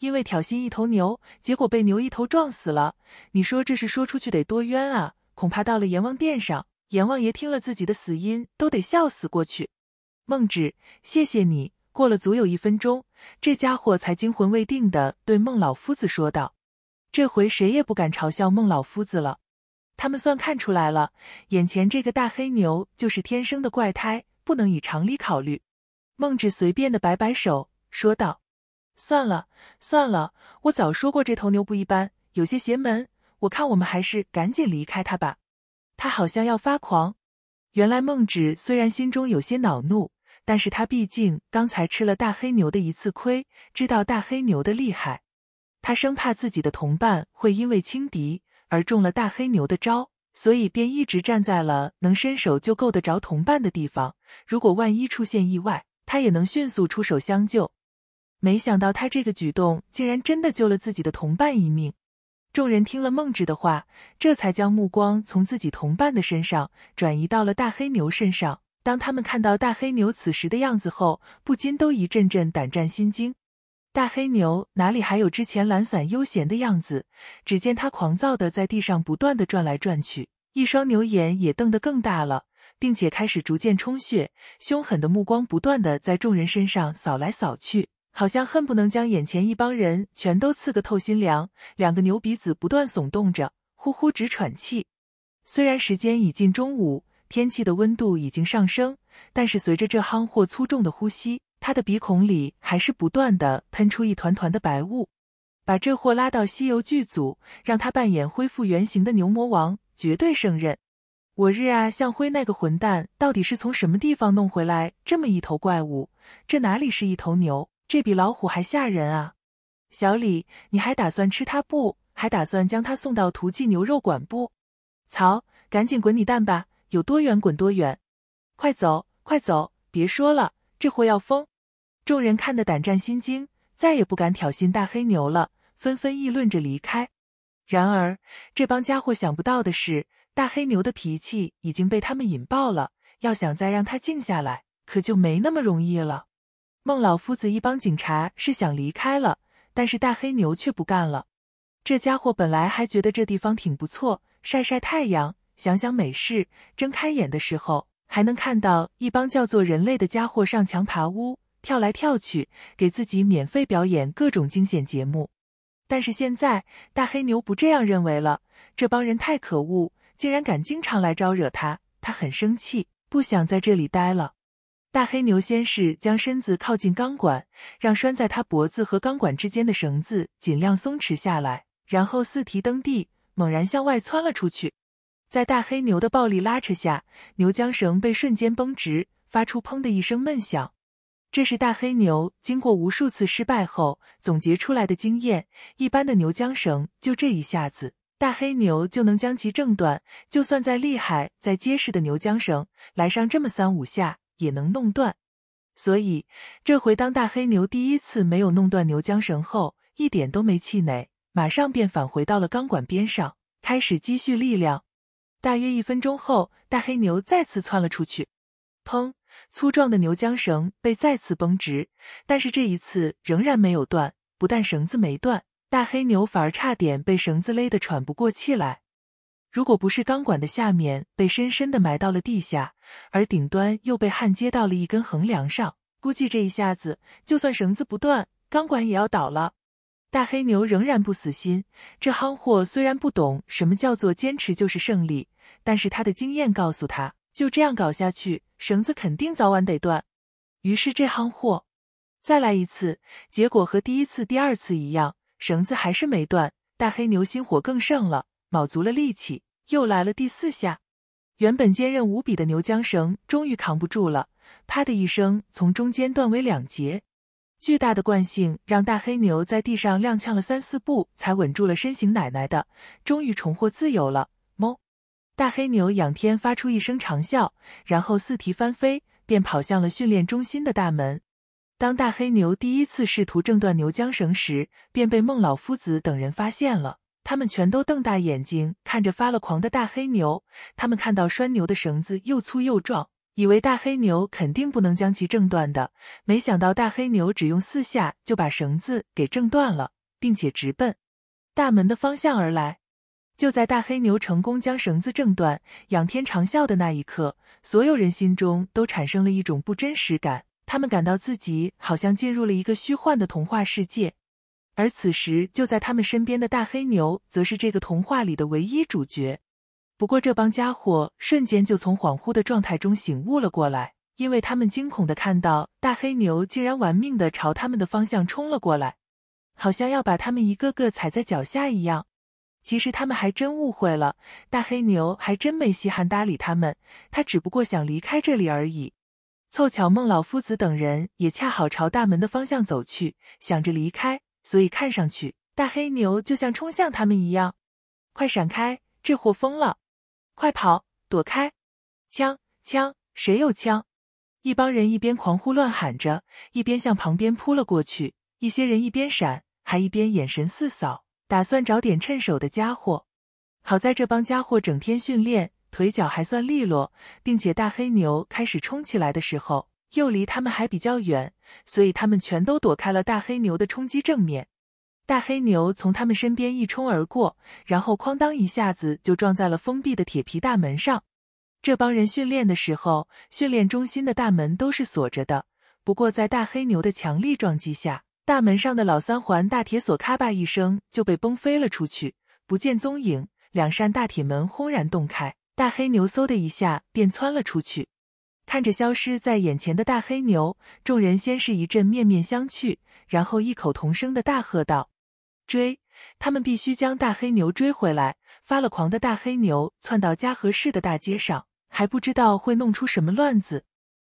因为挑衅一头牛，结果被牛一头撞死了。你说这事说出去得多冤啊！恐怕到了阎王殿上，阎王爷听了自己的死因都得笑死过去。孟芷，谢谢你。过了足有一分钟，这家伙才惊魂未定的对孟老夫子说道：“这回谁也不敢嘲笑孟老夫子了。他们算看出来了，眼前这个大黑牛就是天生的怪胎，不能以常理考虑。”孟芷随便的摆摆手，说道：“算了，算了，我早说过这头牛不一般，有些邪门。我看我们还是赶紧离开它吧，它好像要发狂。”原来孟芷虽然心中有些恼怒。但是他毕竟刚才吃了大黑牛的一次亏，知道大黑牛的厉害，他生怕自己的同伴会因为轻敌而中了大黑牛的招，所以便一直站在了能伸手就够得着同伴的地方。如果万一出现意外，他也能迅速出手相救。没想到他这个举动竟然真的救了自己的同伴一命。众人听了孟智的话，这才将目光从自己同伴的身上转移到了大黑牛身上。当他们看到大黑牛此时的样子后，不禁都一阵阵胆战心惊。大黑牛哪里还有之前懒散悠闲的样子？只见他狂躁的在地上不断的转来转去，一双牛眼也瞪得更大了，并且开始逐渐充血，凶狠的目光不断的在众人身上扫来扫去，好像恨不能将眼前一帮人全都刺个透心凉。两个牛鼻子不断耸动着，呼呼直喘气。虽然时间已近中午。天气的温度已经上升，但是随着这憨货粗重的呼吸，他的鼻孔里还是不断的喷出一团团的白雾。把这货拉到西游剧组，让他扮演恢复原形的牛魔王，绝对胜任。我日啊，向辉那个混蛋到底是从什么地方弄回来这么一头怪物？这哪里是一头牛？这比老虎还吓人啊！小李，你还打算吃他不？还打算将他送到屠记牛肉馆不？曹，赶紧滚你蛋吧！有多远滚多远，快走快走！别说了，这货要疯！众人看得胆战心惊，再也不敢挑衅大黑牛了，纷纷议论着离开。然而，这帮家伙想不到的是，大黑牛的脾气已经被他们引爆了，要想再让他静下来，可就没那么容易了。孟老夫子一帮警察是想离开了，但是大黑牛却不干了。这家伙本来还觉得这地方挺不错，晒晒太阳。想想美事，睁开眼的时候还能看到一帮叫做人类的家伙上墙爬屋、跳来跳去，给自己免费表演各种惊险节目。但是现在大黑牛不这样认为了，这帮人太可恶，竟然敢经常来招惹他，他很生气，不想在这里待了。大黑牛先是将身子靠近钢管，让拴在他脖子和钢管之间的绳子尽量松弛下来，然后四蹄蹬地，猛然向外窜了出去。在大黑牛的暴力拉扯下，牛缰绳被瞬间绷直，发出“砰”的一声闷响。这是大黑牛经过无数次失败后总结出来的经验。一般的牛缰绳就这一下子，大黑牛就能将其挣断。就算再厉害、再结实的牛缰绳，来上这么三五下也能弄断。所以，这回当大黑牛第一次没有弄断牛缰绳后，一点都没气馁，马上便返回到了钢管边上，开始积蓄力量。大约一分钟后，大黑牛再次窜了出去。砰！粗壮的牛缰绳被再次绷直，但是这一次仍然没有断。不但绳子没断，大黑牛反而差点被绳子勒得喘不过气来。如果不是钢管的下面被深深的埋到了地下，而顶端又被焊接到了一根横梁上，估计这一下子就算绳子不断，钢管也要倒了。大黑牛仍然不死心，这憨货虽然不懂什么叫做坚持就是胜利。但是他的经验告诉他，就这样搞下去，绳子肯定早晚得断。于是这行货再来一次，结果和第一次、第二次一样，绳子还是没断。大黑牛心火更盛了，卯足了力气，又来了第四下。原本坚韧无比的牛缰绳终于扛不住了，啪的一声，从中间断为两截。巨大的惯性让大黑牛在地上踉跄了三四步，才稳住了身形。奶奶的，终于重获自由了。大黑牛仰天发出一声长啸，然后四蹄翻飞，便跑向了训练中心的大门。当大黑牛第一次试图挣断牛缰绳时，便被孟老夫子等人发现了。他们全都瞪大眼睛看着发了狂的大黑牛。他们看到拴牛的绳子又粗又壮，以为大黑牛肯定不能将其挣断的。没想到大黑牛只用四下就把绳子给挣断了，并且直奔大门的方向而来。就在大黑牛成功将绳子挣断、仰天长啸的那一刻，所有人心中都产生了一种不真实感，他们感到自己好像进入了一个虚幻的童话世界。而此时，就在他们身边的大黑牛，则是这个童话里的唯一主角。不过，这帮家伙瞬间就从恍惚的状态中醒悟了过来，因为他们惊恐的看到大黑牛竟然玩命的朝他们的方向冲了过来，好像要把他们一个个踩在脚下一样。其实他们还真误会了，大黑牛还真没稀罕搭理他们，他只不过想离开这里而已。凑巧孟老夫子等人也恰好朝大门的方向走去，想着离开，所以看上去大黑牛就像冲向他们一样。快闪开，这货疯了！快跑，躲开！枪！枪！谁有枪？一帮人一边狂呼乱喊着，一边向旁边扑了过去。一些人一边闪，还一边眼神四扫。打算找点趁手的家伙。好在这帮家伙整天训练，腿脚还算利落，并且大黑牛开始冲起来的时候，又离他们还比较远，所以他们全都躲开了大黑牛的冲击正面。大黑牛从他们身边一冲而过，然后哐当一下子就撞在了封闭的铁皮大门上。这帮人训练的时候，训练中心的大门都是锁着的，不过在大黑牛的强力撞击下。大门上的老三环大铁锁咔吧一声就被崩飞了出去，不见踪影。两扇大铁门轰然洞开，大黑牛嗖的一下便窜了出去。看着消失在眼前的大黑牛，众人先是一阵面面相觑，然后异口同声的大喝道：“追！他们必须将大黑牛追回来！”发了狂的大黑牛窜到嘉禾市的大街上，还不知道会弄出什么乱子。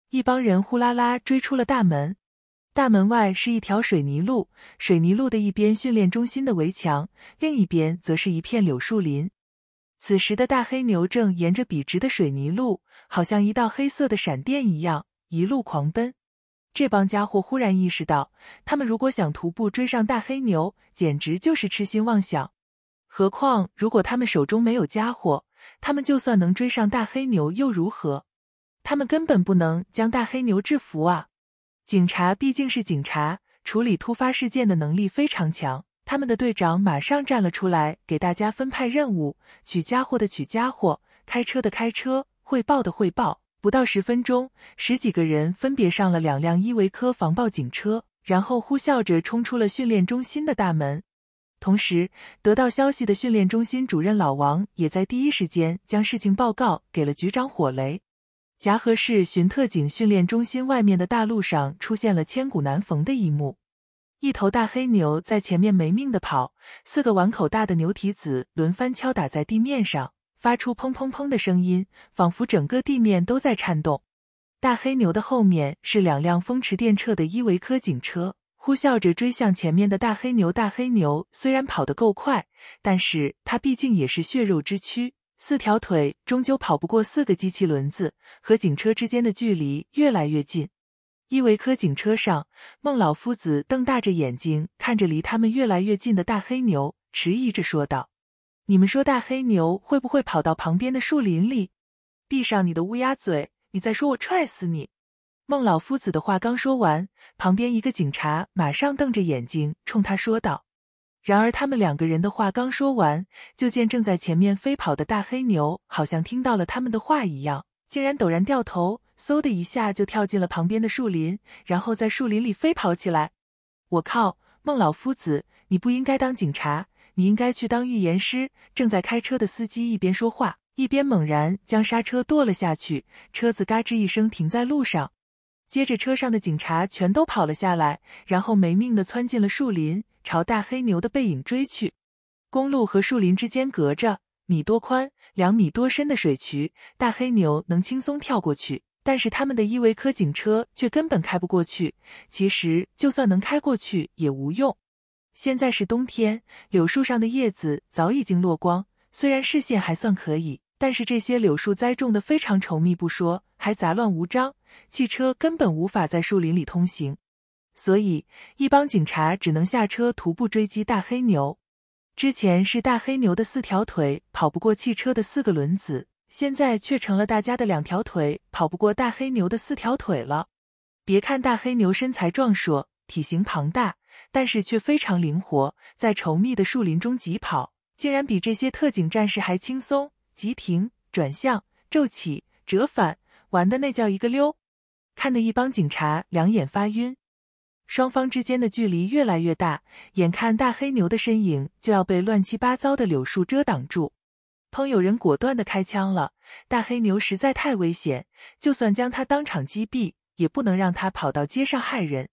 一帮人呼啦啦追出了大门。大门外是一条水泥路，水泥路的一边训练中心的围墙，另一边则是一片柳树林。此时的大黑牛正沿着笔直的水泥路，好像一道黑色的闪电一样，一路狂奔。这帮家伙忽然意识到，他们如果想徒步追上大黑牛，简直就是痴心妄想。何况，如果他们手中没有家伙，他们就算能追上大黑牛又如何？他们根本不能将大黑牛制服啊！警察毕竟是警察，处理突发事件的能力非常强。他们的队长马上站了出来，给大家分派任务：取家伙的取家伙，开车的开车，汇报的汇报。不到十分钟，十几个人分别上了两辆依维柯防爆警车，然后呼啸着冲出了训练中心的大门。同时，得到消息的训练中心主任老王也在第一时间将事情报告给了局长火雷。夹河市巡特警训练中心外面的大路上出现了千古难逢的一幕：一头大黑牛在前面没命的跑，四个碗口大的牛蹄子轮番敲打在地面上，发出砰砰砰的声音，仿佛整个地面都在颤动。大黑牛的后面是两辆风驰电掣的依维柯警车，呼啸着追向前面的大黑牛。大黑牛虽然跑得够快，但是它毕竟也是血肉之躯。四条腿终究跑不过四个机器轮子，和警车之间的距离越来越近。依维柯警车上，孟老夫子瞪大着眼睛看着离他们越来越近的大黑牛，迟疑着说道：“你们说大黑牛会不会跑到旁边的树林里？”“闭上你的乌鸦嘴！你在说我踹死你！”孟老夫子的话刚说完，旁边一个警察马上瞪着眼睛冲他说道。然而，他们两个人的话刚说完，就见正在前面飞跑的大黑牛好像听到了他们的话一样，竟然陡然掉头，嗖的一下就跳进了旁边的树林，然后在树林里飞跑起来。我靠，孟老夫子，你不应该当警察，你应该去当预言师！正在开车的司机一边说话，一边猛然将刹车跺了下去，车子嘎吱一声停在路上。接着，车上的警察全都跑了下来，然后没命的窜进了树林。朝大黑牛的背影追去，公路和树林之间隔着米多宽、两米多深的水渠，大黑牛能轻松跳过去，但是他们的依维柯警车却根本开不过去。其实就算能开过去也无用。现在是冬天，柳树上的叶子早已经落光，虽然视线还算可以，但是这些柳树栽种的非常稠密不说，还杂乱无章，汽车根本无法在树林里通行。所以，一帮警察只能下车徒步追击大黑牛。之前是大黑牛的四条腿跑不过汽车的四个轮子，现在却成了大家的两条腿跑不过大黑牛的四条腿了。别看大黑牛身材壮硕，体型庞大，但是却非常灵活，在稠密的树林中疾跑，竟然比这些特警战士还轻松。急停、转向、骤起、折返，玩的那叫一个溜，看的一帮警察两眼发晕。双方之间的距离越来越大，眼看大黑牛的身影就要被乱七八糟的柳树遮挡住，砰！有人果断的开枪了。大黑牛实在太危险，就算将他当场击毙，也不能让他跑到街上害人。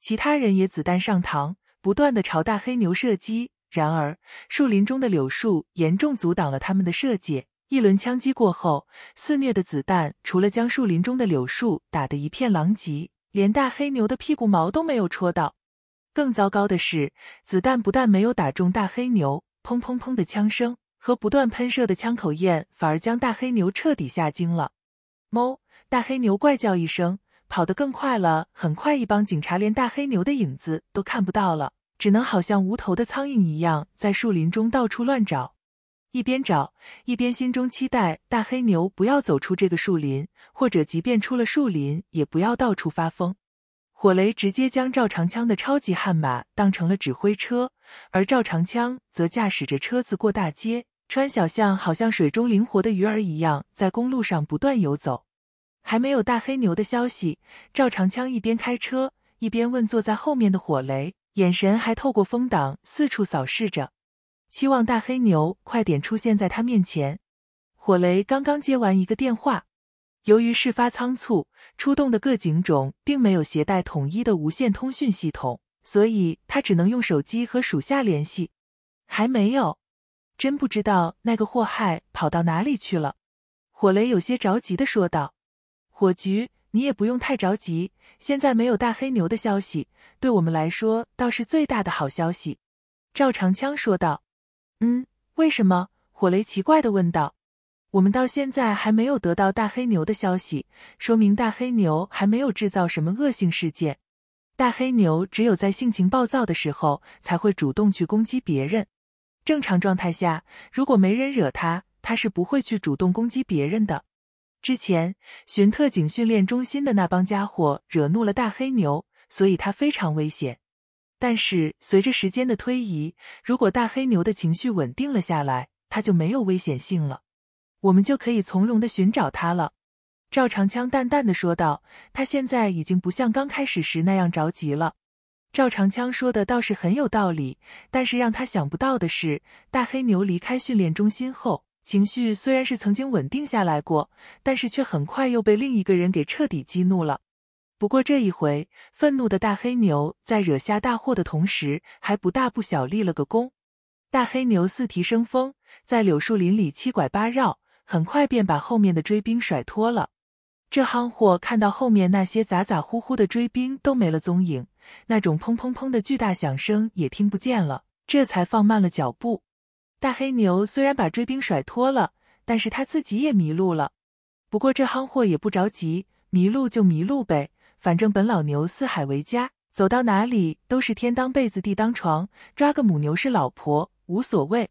其他人也子弹上膛，不断的朝大黑牛射击。然而，树林中的柳树严重阻挡了他们的射界。一轮枪击过后，肆虐的子弹除了将树林中的柳树打得一片狼藉。连大黑牛的屁股毛都没有戳到，更糟糕的是，子弹不但没有打中大黑牛，砰砰砰的枪声和不断喷射的枪口焰，反而将大黑牛彻底吓惊了。哞！大黑牛怪叫一声，跑得更快了。很快，一帮警察连大黑牛的影子都看不到了，只能好像无头的苍蝇一样，在树林中到处乱找。一边找，一边心中期待大黑牛不要走出这个树林，或者即便出了树林，也不要到处发疯。火雷直接将赵长枪的超级悍马当成了指挥车，而赵长枪则驾驶着车子过大街、穿小巷，好像水中灵活的鱼儿一样，在公路上不断游走。还没有大黑牛的消息，赵长枪一边开车，一边问坐在后面的火雷，眼神还透过风挡四处扫视着。希望大黑牛快点出现在他面前。火雷刚刚接完一个电话，由于事发仓促，出动的各警种并没有携带统一的无线通讯系统，所以他只能用手机和属下联系。还没有，真不知道那个祸害跑到哪里去了。火雷有些着急的说道。火局，你也不用太着急，现在没有大黑牛的消息，对我们来说倒是最大的好消息。”赵长枪说道。嗯，为什么？火雷奇怪的问道。我们到现在还没有得到大黑牛的消息，说明大黑牛还没有制造什么恶性事件。大黑牛只有在性情暴躁的时候才会主动去攻击别人，正常状态下，如果没人惹他，他是不会去主动攻击别人的。之前巡特警训练中心的那帮家伙惹怒了大黑牛，所以他非常危险。但是随着时间的推移，如果大黑牛的情绪稳定了下来，它就没有危险性了，我们就可以从容的寻找它了。赵长枪淡淡的说道，他现在已经不像刚开始时那样着急了。赵长枪说的倒是很有道理，但是让他想不到的是，大黑牛离开训练中心后，情绪虽然是曾经稳定下来过，但是却很快又被另一个人给彻底激怒了。不过这一回，愤怒的大黑牛在惹下大祸的同时，还不大不小立了个功。大黑牛四蹄生风，在柳树林里七拐八绕，很快便把后面的追兵甩脱了。这憨货看到后面那些咋咋呼呼的追兵都没了踪影，那种砰砰砰的巨大响声也听不见了，这才放慢了脚步。大黑牛虽然把追兵甩脱了，但是他自己也迷路了。不过这憨货也不着急，迷路就迷路呗。反正本老牛四海为家，走到哪里都是天当被子地当床，抓个母牛是老婆无所谓，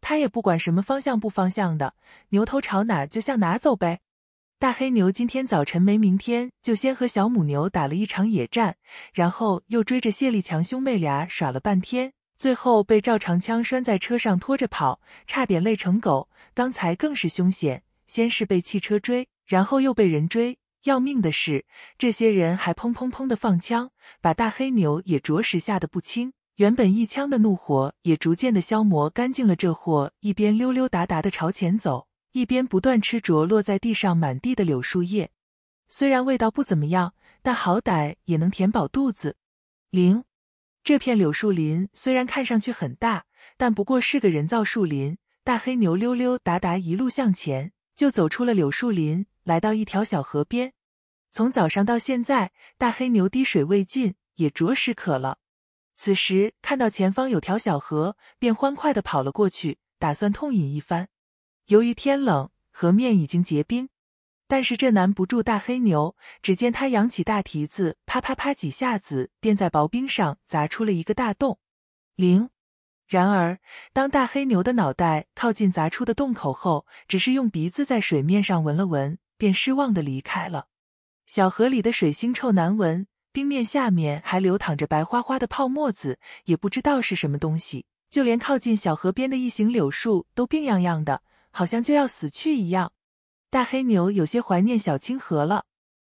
他也不管什么方向不方向的，牛头朝哪就向哪走呗。大黑牛今天早晨没明天，就先和小母牛打了一场野战，然后又追着谢立强兄妹俩耍了半天，最后被赵长枪拴在车上拖着跑，差点累成狗。刚才更是凶险，先是被汽车追，然后又被人追。要命的是，这些人还砰砰砰的放枪，把大黑牛也着实吓得不轻。原本一腔的怒火也逐渐的消磨干净了。这货一边溜溜达达的朝前走，一边不断吃着落在地上满地的柳树叶。虽然味道不怎么样，但好歹也能填饱肚子。零，这片柳树林虽然看上去很大，但不过是个人造树林。大黑牛溜溜达达一路向前，就走出了柳树林。来到一条小河边，从早上到现在，大黑牛滴水未进，也着实渴了。此时看到前方有条小河，便欢快的跑了过去，打算痛饮一番。由于天冷，河面已经结冰，但是这难不住大黑牛。只见他扬起大蹄子，啪啪啪几下子，便在薄冰上砸出了一个大洞。零。然而，当大黑牛的脑袋靠近砸出的洞口后，只是用鼻子在水面上闻了闻。便失望的离开了。小河里的水腥臭难闻，冰面下面还流淌着白花花的泡沫子，也不知道是什么东西。就连靠近小河边的一行柳树都病殃殃的，好像就要死去一样。大黑牛有些怀念小清河了，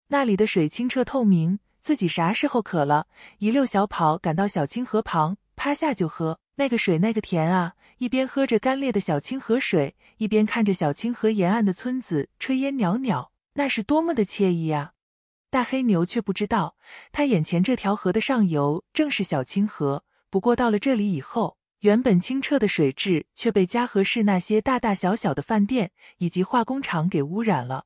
那里的水清澈透明。自己啥时候渴了，一溜小跑赶到小清河旁，趴下就喝。那个水那个甜啊！一边喝着干裂的小清河水，一边看着小清河沿岸的村子炊烟袅袅，那是多么的惬意啊！大黑牛却不知道，他眼前这条河的上游正是小清河。不过到了这里以后，原本清澈的水质却被嘉禾市那些大大小小的饭店以及化工厂给污染了。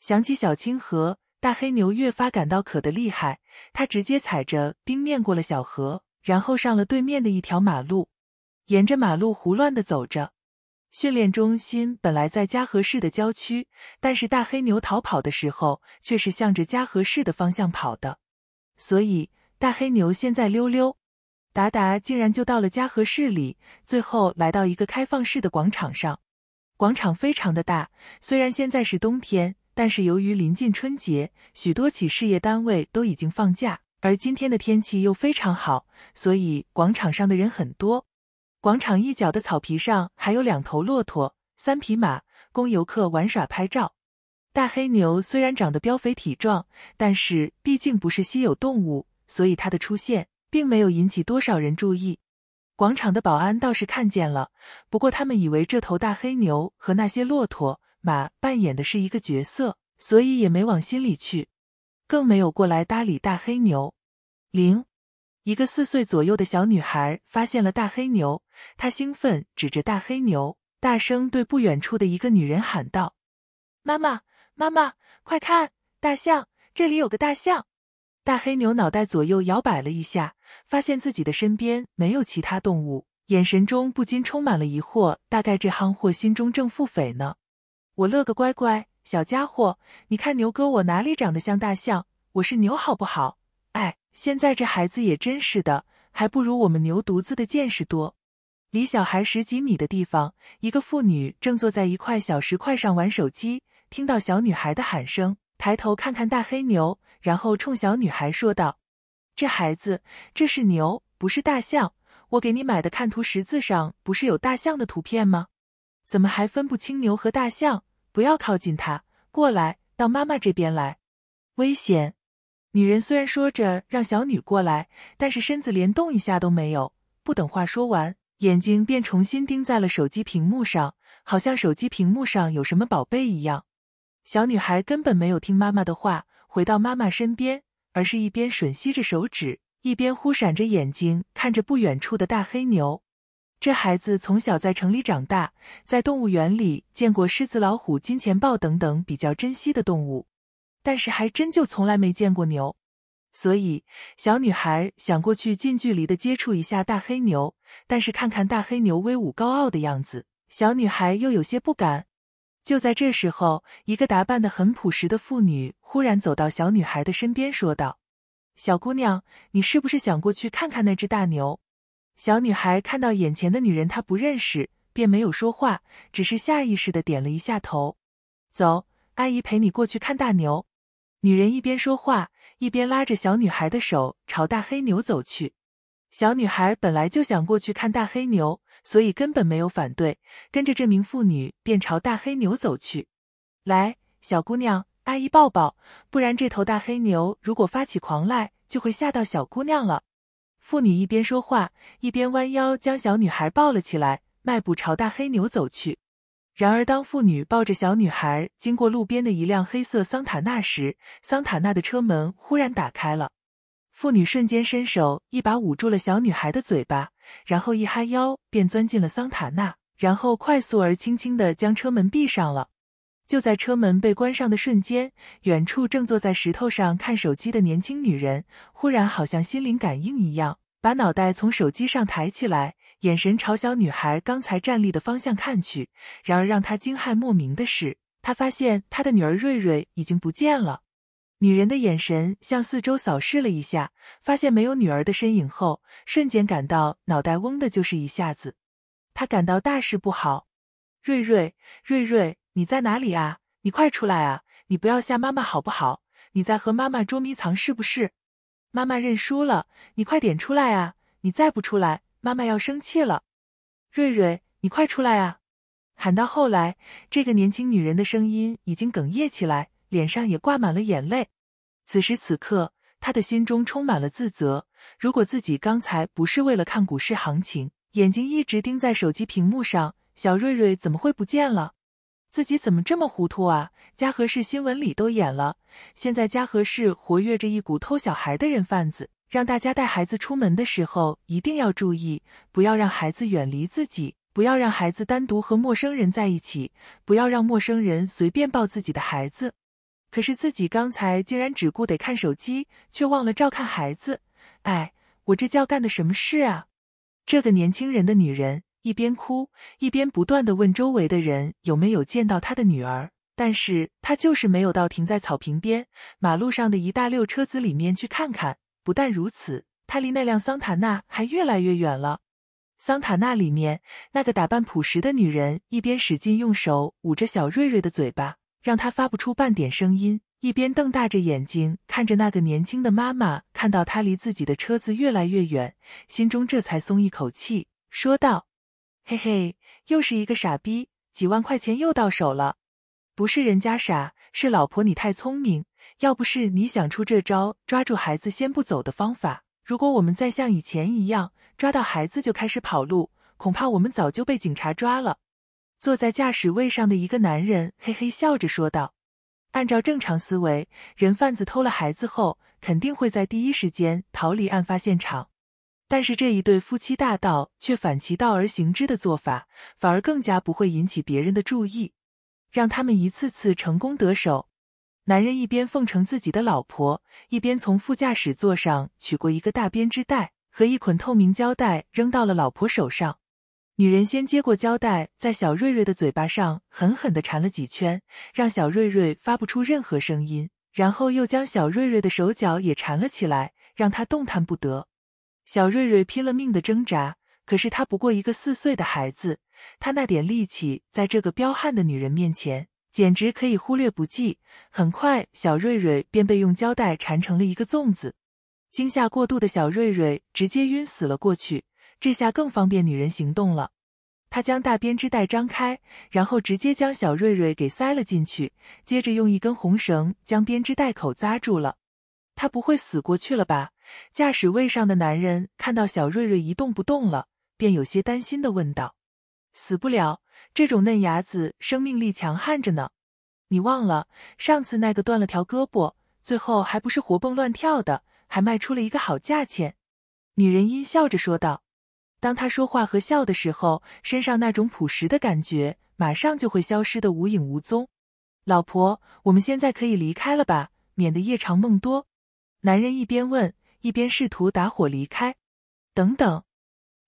想起小清河，大黑牛越发感到渴得厉害。他直接踩着冰面过了小河。然后上了对面的一条马路，沿着马路胡乱的走着。训练中心本来在嘉禾市的郊区，但是大黑牛逃跑的时候却是向着嘉禾市的方向跑的，所以大黑牛现在溜溜达达，竟然就到了嘉禾市里。最后来到一个开放式的广场上，广场非常的大。虽然现在是冬天，但是由于临近春节，许多企事业单位都已经放假。而今天的天气又非常好，所以广场上的人很多。广场一角的草皮上还有两头骆驼、三匹马，供游客玩耍拍照。大黑牛虽然长得膘肥体壮，但是毕竟不是稀有动物，所以它的出现并没有引起多少人注意。广场的保安倒是看见了，不过他们以为这头大黑牛和那些骆驼、马扮演的是一个角色，所以也没往心里去。更没有过来搭理大黑牛。零，一个四岁左右的小女孩发现了大黑牛，她兴奋指着大黑牛，大声对不远处的一个女人喊道：“妈妈，妈妈，快看，大象！这里有个大象！”大黑牛脑袋左右摇摆了一下，发现自己的身边没有其他动物，眼神中不禁充满了疑惑，大概这憨货心中正腹诽呢：“我乐个乖乖！”小家伙，你看牛哥我哪里长得像大象？我是牛，好不好？哎，现在这孩子也真是的，还不如我们牛犊子的见识多。离小孩十几米的地方，一个妇女正坐在一块小石块上玩手机，听到小女孩的喊声，抬头看看大黑牛，然后冲小女孩说道：“这孩子，这是牛，不是大象。我给你买的看图识字上不是有大象的图片吗？怎么还分不清牛和大象？”不要靠近他，过来，到妈妈这边来。危险！女人虽然说着让小女过来，但是身子连动一下都没有。不等话说完，眼睛便重新盯在了手机屏幕上，好像手机屏幕上有什么宝贝一样。小女孩根本没有听妈妈的话，回到妈妈身边，而是一边吮吸着手指，一边忽闪着眼睛看着不远处的大黑牛。这孩子从小在城里长大，在动物园里见过狮子、老虎、金钱豹等等比较珍稀的动物，但是还真就从来没见过牛。所以小女孩想过去近距离的接触一下大黑牛，但是看看大黑牛威武高傲的样子，小女孩又有些不敢。就在这时候，一个打扮的很朴实的妇女忽然走到小女孩的身边，说道：“小姑娘，你是不是想过去看看那只大牛？”小女孩看到眼前的女人，她不认识，便没有说话，只是下意识的点了一下头。走，阿姨陪你过去看大牛。女人一边说话，一边拉着小女孩的手朝大黑牛走去。小女孩本来就想过去看大黑牛，所以根本没有反对，跟着这名妇女便朝大黑牛走去。来，小姑娘，阿姨抱抱，不然这头大黑牛如果发起狂来，就会吓到小姑娘了。妇女一边说话，一边弯腰将小女孩抱了起来，迈步朝大黑牛走去。然而，当妇女抱着小女孩经过路边的一辆黑色桑塔纳时，桑塔纳的车门忽然打开了。妇女瞬间伸手一把捂住了小女孩的嘴巴，然后一哈腰便钻进了桑塔纳，然后快速而轻轻的将车门闭上了。就在车门被关上的瞬间，远处正坐在石头上看手机的年轻女人，忽然好像心灵感应一样，把脑袋从手机上抬起来，眼神朝小女孩刚才站立的方向看去。然而让她惊骇莫名的是，她发现她的女儿瑞瑞已经不见了。女人的眼神向四周扫视了一下，发现没有女儿的身影后，瞬间感到脑袋嗡的就是一下子，她感到大事不好！瑞瑞，瑞瑞！你在哪里啊？你快出来啊！你不要吓妈妈好不好？你在和妈妈捉迷藏是不是？妈妈认输了，你快点出来啊！你再不出来，妈妈要生气了。瑞瑞，你快出来啊！喊到后来，这个年轻女人的声音已经哽咽起来，脸上也挂满了眼泪。此时此刻，她的心中充满了自责。如果自己刚才不是为了看股市行情，眼睛一直盯在手机屏幕上，小瑞瑞怎么会不见了？自己怎么这么糊涂啊！嘉禾市新闻里都演了，现在嘉禾市活跃着一股偷小孩的人贩子，让大家带孩子出门的时候一定要注意，不要让孩子远离自己，不要让孩子单独和陌生人在一起，不要让陌生人随便抱自己的孩子。可是自己刚才竟然只顾得看手机，却忘了照看孩子。哎，我这叫干的什么事啊？这个年轻人的女人。一边哭一边不断的问周围的人有没有见到他的女儿，但是他就是没有到停在草坪边马路上的一大溜车子里面去看看。不但如此，他离那辆桑塔纳还越来越远了。桑塔纳里面那个打扮朴实的女人一边使劲用手捂着小瑞瑞的嘴巴，让他发不出半点声音，一边瞪大着眼睛看着那个年轻的妈妈。看到她离自己的车子越来越远，心中这才松一口气，说道。嘿嘿，又是一个傻逼，几万块钱又到手了。不是人家傻，是老婆你太聪明。要不是你想出这招抓住孩子先不走的方法，如果我们再像以前一样抓到孩子就开始跑路，恐怕我们早就被警察抓了。坐在驾驶位上的一个男人嘿嘿笑着说道：“按照正常思维，人贩子偷了孩子后，肯定会在第一时间逃离案发现场。”但是这一对夫妻大盗却反其道而行之的做法，反而更加不会引起别人的注意，让他们一次次成功得手。男人一边奉承自己的老婆，一边从副驾驶座上取过一个大编织袋和一捆透明胶带，扔到了老婆手上。女人先接过胶带，在小瑞瑞的嘴巴上狠狠的缠了几圈，让小瑞瑞发不出任何声音，然后又将小瑞瑞的手脚也缠了起来，让他动弹不得。小瑞瑞拼了命的挣扎，可是他不过一个四岁的孩子，他那点力气在这个彪悍的女人面前，简直可以忽略不计。很快，小瑞瑞便被用胶带缠成了一个粽子。惊吓过度的小瑞瑞直接晕死了过去，这下更方便女人行动了。她将大编织袋张开，然后直接将小瑞瑞给塞了进去，接着用一根红绳将编织袋口扎住了。他不会死过去了吧？驾驶位上的男人看到小瑞瑞一动不动了，便有些担心的问道：“死不了，这种嫩芽子生命力强悍着呢。你忘了上次那个断了条胳膊，最后还不是活蹦乱跳的，还卖出了一个好价钱？”女人阴笑着说道：“当他说话和笑的时候，身上那种朴实的感觉马上就会消失的无影无踪。”老婆，我们现在可以离开了吧，免得夜长梦多。男人一边问，一边试图打火离开。等等，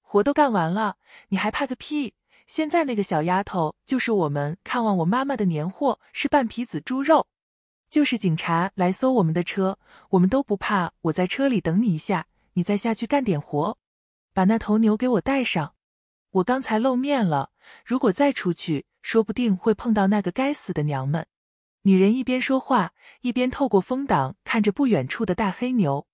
活都干完了，你还怕个屁？现在那个小丫头就是我们看望我妈妈的年货，是半皮子猪肉。就是警察来搜我们的车，我们都不怕。我在车里等你一下，你再下去干点活，把那头牛给我带上。我刚才露面了，如果再出去，说不定会碰到那个该死的娘们。女人一边说话，一边透过风挡看着不远处的大黑牛。